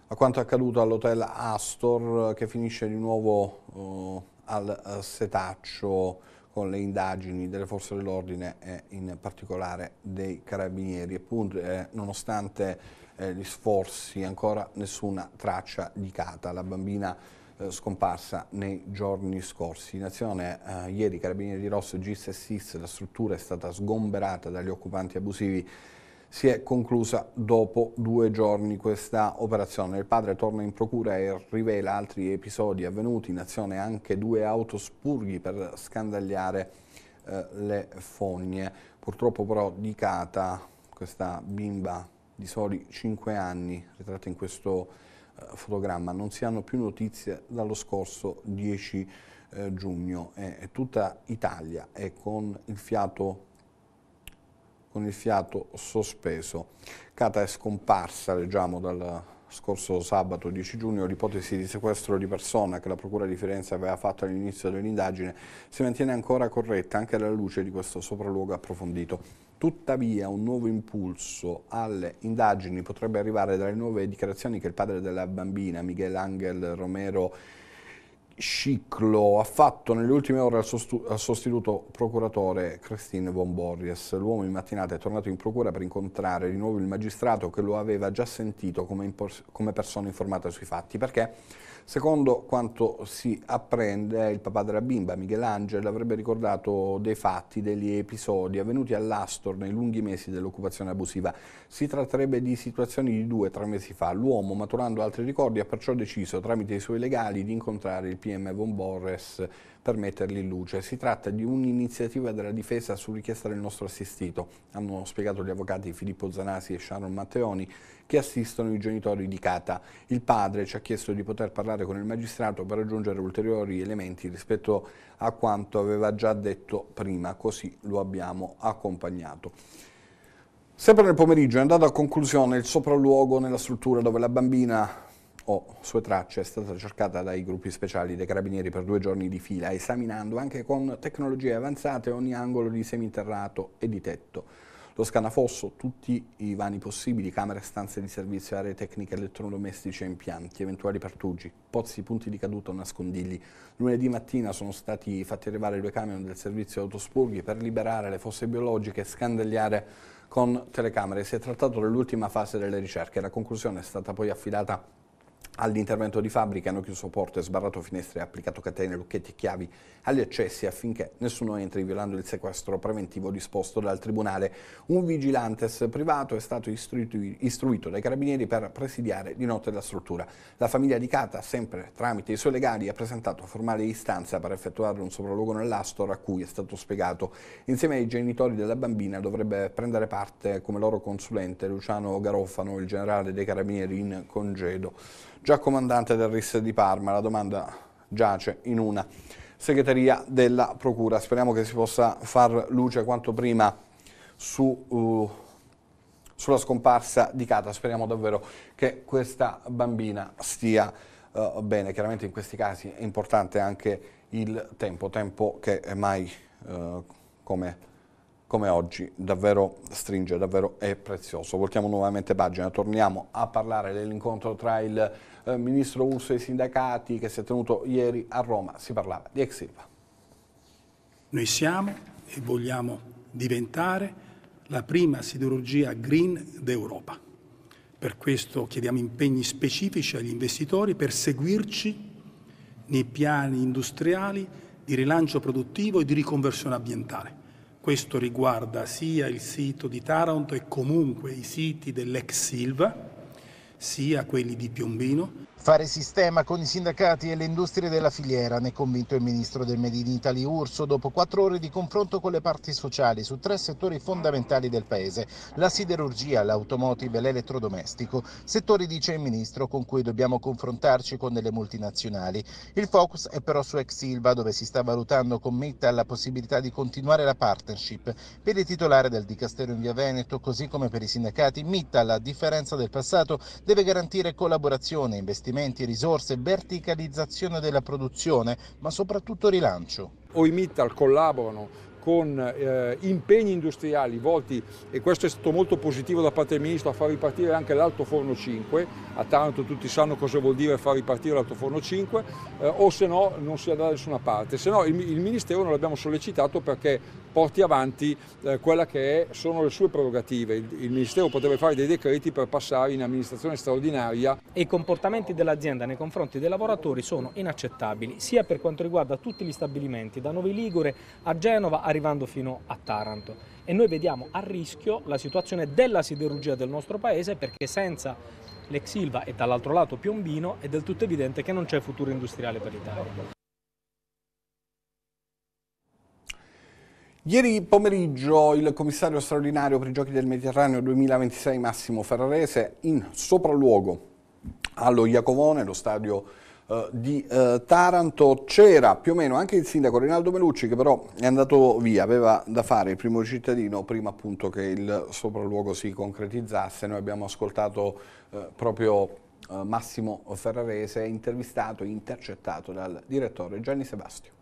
a quanto accaduto all'hotel Astor eh, che finisce di nuovo eh, al eh, setaccio con le indagini delle forze dell'ordine e in particolare dei carabinieri. Eppure, eh, nonostante eh, gli sforzi, ancora nessuna traccia di Cata, la bambina scomparsa nei giorni scorsi. In azione eh, ieri Carabinieri di Rosso, GIS e SIS, la struttura è stata sgomberata dagli occupanti abusivi si è conclusa dopo due giorni questa operazione. Il padre torna in procura e rivela altri episodi avvenuti, in azione anche due autospurghi per scandagliare eh, le fogne. Purtroppo però di Cata, questa bimba di soli 5 anni, ritratta in questo eh, fotogramma, non si hanno più notizie dallo scorso 10 eh, giugno e tutta Italia è con il fiato con il fiato sospeso. Cata è scomparsa, leggiamo dal scorso sabato 10 giugno l'ipotesi di sequestro di persona che la Procura di Firenze aveva fatto all'inizio dell'indagine si mantiene ancora corretta anche alla luce di questo sopralluogo approfondito. Tuttavia un nuovo impulso alle indagini potrebbe arrivare dalle nuove dichiarazioni che il padre della bambina, Miguel Angel Romero ciclo ha fatto nelle ultime ore al, sostituto procuratore Christine Von Borries. L'uomo in mattinata è tornato in procura per incontrare di nuovo il magistrato che lo aveva già sentito come, come persona informata sui fatti, perché Secondo quanto si apprende, eh, il papà della bimba, Michelangelo, avrebbe ricordato dei fatti, degli episodi avvenuti all'Astor nei lunghi mesi dell'occupazione abusiva. Si tratterebbe di situazioni di due o tre mesi fa. L'uomo, maturando altri ricordi, ha perciò deciso, tramite i suoi legali, di incontrare il PM Von Borres per metterli in luce. Si tratta di un'iniziativa della difesa su richiesta del nostro assistito, hanno spiegato gli avvocati Filippo Zanasi e Sharon Matteoni che assistono i genitori di Cata. Il padre ci ha chiesto di poter parlare con il magistrato per aggiungere ulteriori elementi rispetto a quanto aveva già detto prima, così lo abbiamo accompagnato. Sempre nel pomeriggio è andato a conclusione il sopralluogo nella struttura dove la bambina o sue tracce è stata cercata dai gruppi speciali dei carabinieri per due giorni di fila, esaminando anche con tecnologie avanzate ogni angolo di seminterrato e di tetto. Lo scanafosso, tutti i vani possibili, camere, stanze di servizio, aree tecniche, elettrodomestici e impianti, eventuali pertugi, pozzi, punti di caduta o nascondigli. Lunedì mattina sono stati fatti arrivare due camion del servizio autospurghi per liberare le fosse biologiche e scandagliare con telecamere. Si è trattato dell'ultima fase delle ricerche. La conclusione è stata poi affidata All'intervento di fabbrica hanno chiuso porte, sbarrato finestre e applicato catene, lucchetti e chiavi agli accessi affinché nessuno entri violando il sequestro preventivo disposto dal Tribunale. Un vigilantes privato è stato istruito, istruito dai carabinieri per presidiare di notte la struttura. La famiglia di Cata, sempre tramite i suoi legali, ha presentato formale istanza per effettuare un sopralluogo nell'Astor a cui è stato spiegato. Insieme ai genitori della bambina dovrebbe prendere parte come loro consulente Luciano Garofano, il generale dei carabinieri in congedo già comandante del RIS di Parma. La domanda giace in una segreteria della Procura. Speriamo che si possa far luce quanto prima su... Uh, sulla scomparsa di Cata. Speriamo davvero che questa bambina stia uh, bene. Chiaramente in questi casi è importante anche il tempo, tempo che mai, uh, come come oggi davvero stringe, davvero è prezioso. Voltiamo nuovamente pagina, torniamo a parlare dell'incontro tra il eh, ministro Urso e i sindacati che si è tenuto ieri a Roma, si parlava di ex Ilva. Noi siamo e vogliamo diventare la prima siderurgia green d'Europa. Per questo chiediamo impegni specifici agli investitori per seguirci nei piani industriali di rilancio produttivo e di riconversione ambientale. Questo riguarda sia il sito di Taranto e comunque i siti dell'ex Silva, sia quelli di Piombino, Fare sistema con i sindacati e le industrie della filiera, ne è convinto il ministro del Made in Italy Urso dopo quattro ore di confronto con le parti sociali su tre settori fondamentali del paese, la siderurgia, l'automotive e l'elettrodomestico, settori, dice il ministro, con cui dobbiamo confrontarci con delle multinazionali. Il focus è però su Exilva, dove si sta valutando con Metta la possibilità di continuare la partnership. Per il titolare del Dicastero in Via Veneto, così come per i sindacati, Mittal, a differenza del passato, deve garantire collaborazione e investimenti investimenti, risorse, verticalizzazione della produzione, ma soprattutto rilancio. Oi Mittal collaborano con eh, impegni industriali volti, e questo è stato molto positivo da parte del Ministro, a far ripartire anche l'Alto Forno 5, a Taranto tutti sanno cosa vuol dire far ripartire l'Alto Forno 5, eh, o se no non si andrà da nessuna parte, se no il, il Ministero non l'abbiamo sollecitato perché porti avanti eh, quella che è, sono le sue prerogative. Il, il Ministero potrebbe fare dei decreti per passare in amministrazione straordinaria. i comportamenti dell'azienda nei confronti dei lavoratori sono inaccettabili, sia per quanto riguarda tutti gli stabilimenti, da Novi Ligure a Genova arrivando fino a Taranto. E noi vediamo a rischio la situazione della siderurgia del nostro paese perché senza l'ex Silva e dall'altro lato Piombino è del tutto evidente che non c'è futuro industriale per l'Italia. Ieri pomeriggio il commissario straordinario per i Giochi del Mediterraneo 2026 Massimo Ferrarese in sopralluogo allo Iacovone, lo stadio eh, di eh, Taranto, c'era più o meno anche il sindaco Rinaldo Melucci che però è andato via, aveva da fare il primo cittadino prima appunto che il sopralluogo si concretizzasse, noi abbiamo ascoltato eh, proprio eh, Massimo Ferrarese intervistato e intercettato dal direttore Gianni Sebastio.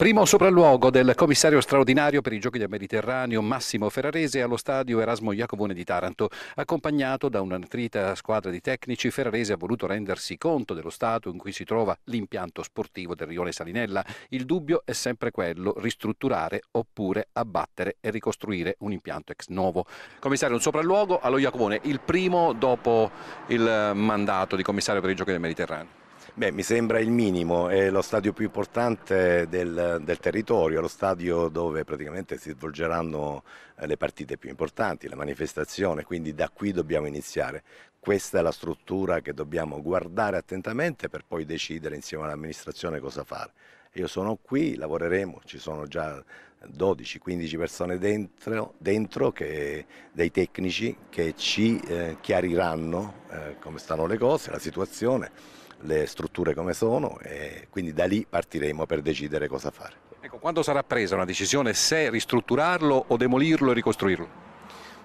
Primo sopralluogo del commissario straordinario per i Giochi del Mediterraneo Massimo Ferrarese allo stadio Erasmo Iacovone di Taranto. Accompagnato da un'antrita squadra di tecnici, Ferrarese ha voluto rendersi conto dello stato in cui si trova l'impianto sportivo del Rione Salinella. Il dubbio è sempre quello, ristrutturare oppure abbattere e ricostruire un impianto ex novo. Commissario, un sopralluogo allo Iacovone, il primo dopo il mandato di commissario per i Giochi del Mediterraneo. Beh, mi sembra il minimo, è lo stadio più importante del, del, territorio, lo stadio dove praticamente si svolgeranno eh, le partite più importanti, la manifestazione, quindi da qui dobbiamo iniziare. Questa è la struttura che dobbiamo guardare attentamente per poi decidere insieme all'amministrazione cosa fare. Io sono qui, lavoreremo, ci sono già 12-15 persone dentro, dentro che, dei tecnici che ci eh, chiariranno eh, come stanno le cose, la situazione le strutture come sono e quindi da lì partiremo per decidere cosa fare. Ecco, quando sarà presa una decisione se ristrutturarlo o demolirlo e ricostruirlo?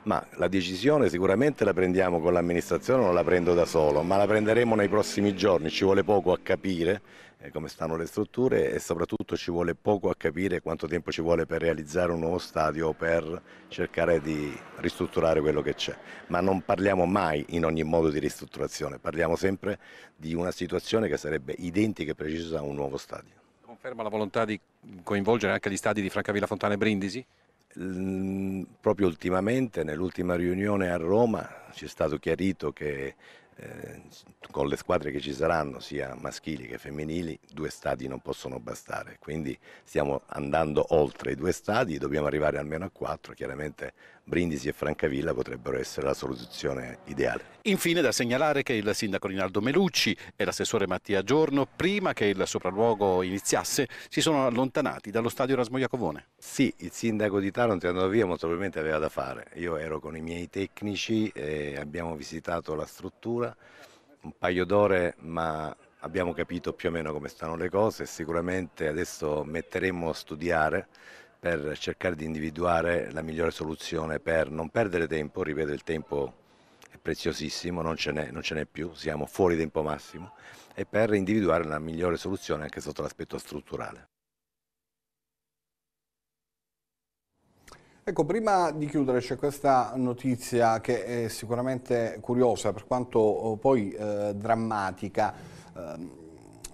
Ma la decisione sicuramente la prendiamo con l'amministrazione, non la prendo da solo, ma la prenderemo nei prossimi giorni, ci vuole poco a capire eh, come stanno le strutture e soprattutto ci vuole poco a capire quanto tempo ci vuole per realizzare un nuovo stadio per cercare di ristrutturare quello che c'è. Ma non parliamo mai in ogni modo di ristrutturazione, parliamo sempre di una situazione che sarebbe identica e precisa a un nuovo stadio. Conferma la volontà di coinvolgere anche gli stadi di Francavilla Fontana e Brindisi? proprio ultimamente, nell'ultima riunione a Roma, ci è stato chiarito che eh, con le squadre che ci saranno, sia maschili che femminili, due stadi non possono bastare. Quindi stiamo andando oltre i due stadi, dobbiamo arrivare almeno a quattro, chiaramente Brindisi e Francavilla potrebbero essere la soluzione ideale. Infine da segnalare che il sindaco Rinaldo Melucci e l'assessore Mattia Giorno, prima che il sopralluogo iniziasse, si sono allontanati dallo stadio Erasmo Iacovone. Sì, il sindaco di Taranto è andato via, molto probabilmente aveva da fare. Io ero con i miei tecnici, e abbiamo visitato la struttura un paio d'ore, ma abbiamo capito più o meno come stanno le cose. Sicuramente adesso metteremo a studiare per cercare di individuare la migliore soluzione per non perdere tempo, ripeto il tempo è preziosissimo, non ce n'è più, siamo fuori tempo massimo e per individuare la migliore soluzione anche sotto l'aspetto strutturale. Ecco, prima di chiudere c'è questa notizia che è sicuramente curiosa, per quanto oh, poi eh, drammatica. Eh,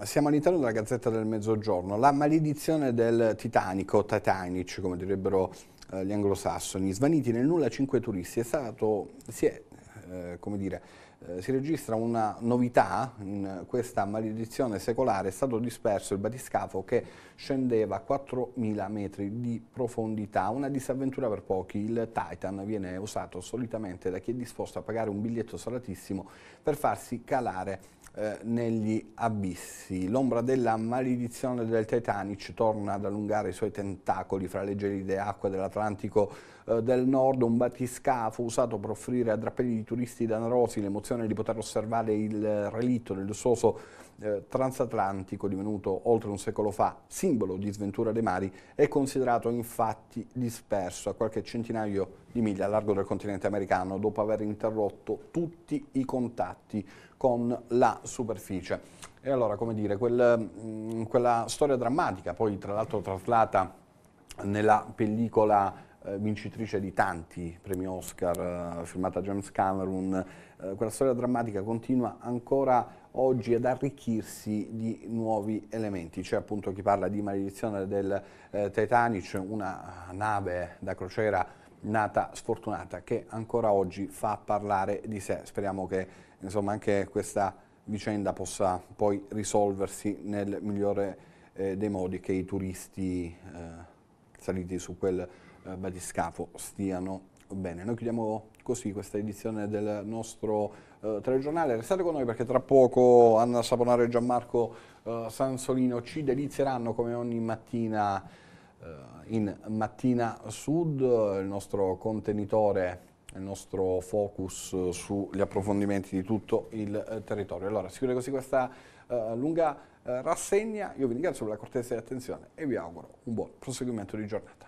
siamo all'interno della Gazzetta del Mezzogiorno, la maledizione del Titanico, Titanic come direbbero eh, gli anglosassoni, svaniti nel nulla cinque turisti, è stato, si è, eh, come dire, eh, si registra una novità in questa maledizione secolare, è stato disperso il batiscafo che scendeva a 4.000 metri di profondità, una disavventura per pochi, il Titan viene usato solitamente da chi è disposto a pagare un biglietto salatissimo per farsi calare eh, negli abissi. L'ombra della maledizione del Titanic torna ad allungare i suoi tentacoli fra le gelide acque dell'Atlantico eh, del nord, un batiscafo usato per offrire a drappelli di turisti danarosi l'emozione di poter osservare il relitto del lussuoso eh, transatlantico divenuto oltre un secolo fa simbolo di sventura dei mari, è considerato infatti disperso a qualche centinaio di miglia a largo del continente americano dopo aver interrotto tutti i contatti con la superficie. E allora, come dire, quel, mh, mm, quella storia drammatica, poi tra l'altro traslata nella pellicola eh, vincitrice di tanti premi Oscar, eh, firmata James Cameron, eh, quella storia drammatica continua ancora oggi ad arricchirsi di nuovi elementi. C'è appunto chi parla di maledizione del eh, Titanic, una nave da crociera nata sfortunata che ancora oggi fa parlare di sé. Speriamo che insomma, anche questa vicenda possa poi risolversi nel migliore eh, dei modi che i turisti saliti su quel eh, batiscafo stiano bene. Noi chiudiamo così questa edizione del nostro eh, telegiornale. Restate con noi perché tra poco Anna Saponare e Gianmarco eh, Sansolino ci delizieranno come ogni mattina eh, in Mattina Sud, il nostro contenitore il nostro focus sugli approfondimenti di tutto il eh, territorio. Allora, si chiude così questa eh, lunga eh, rassegna. Io vi ringrazio per la cortesia e attenzione e vi auguro un buon proseguimento di giornata.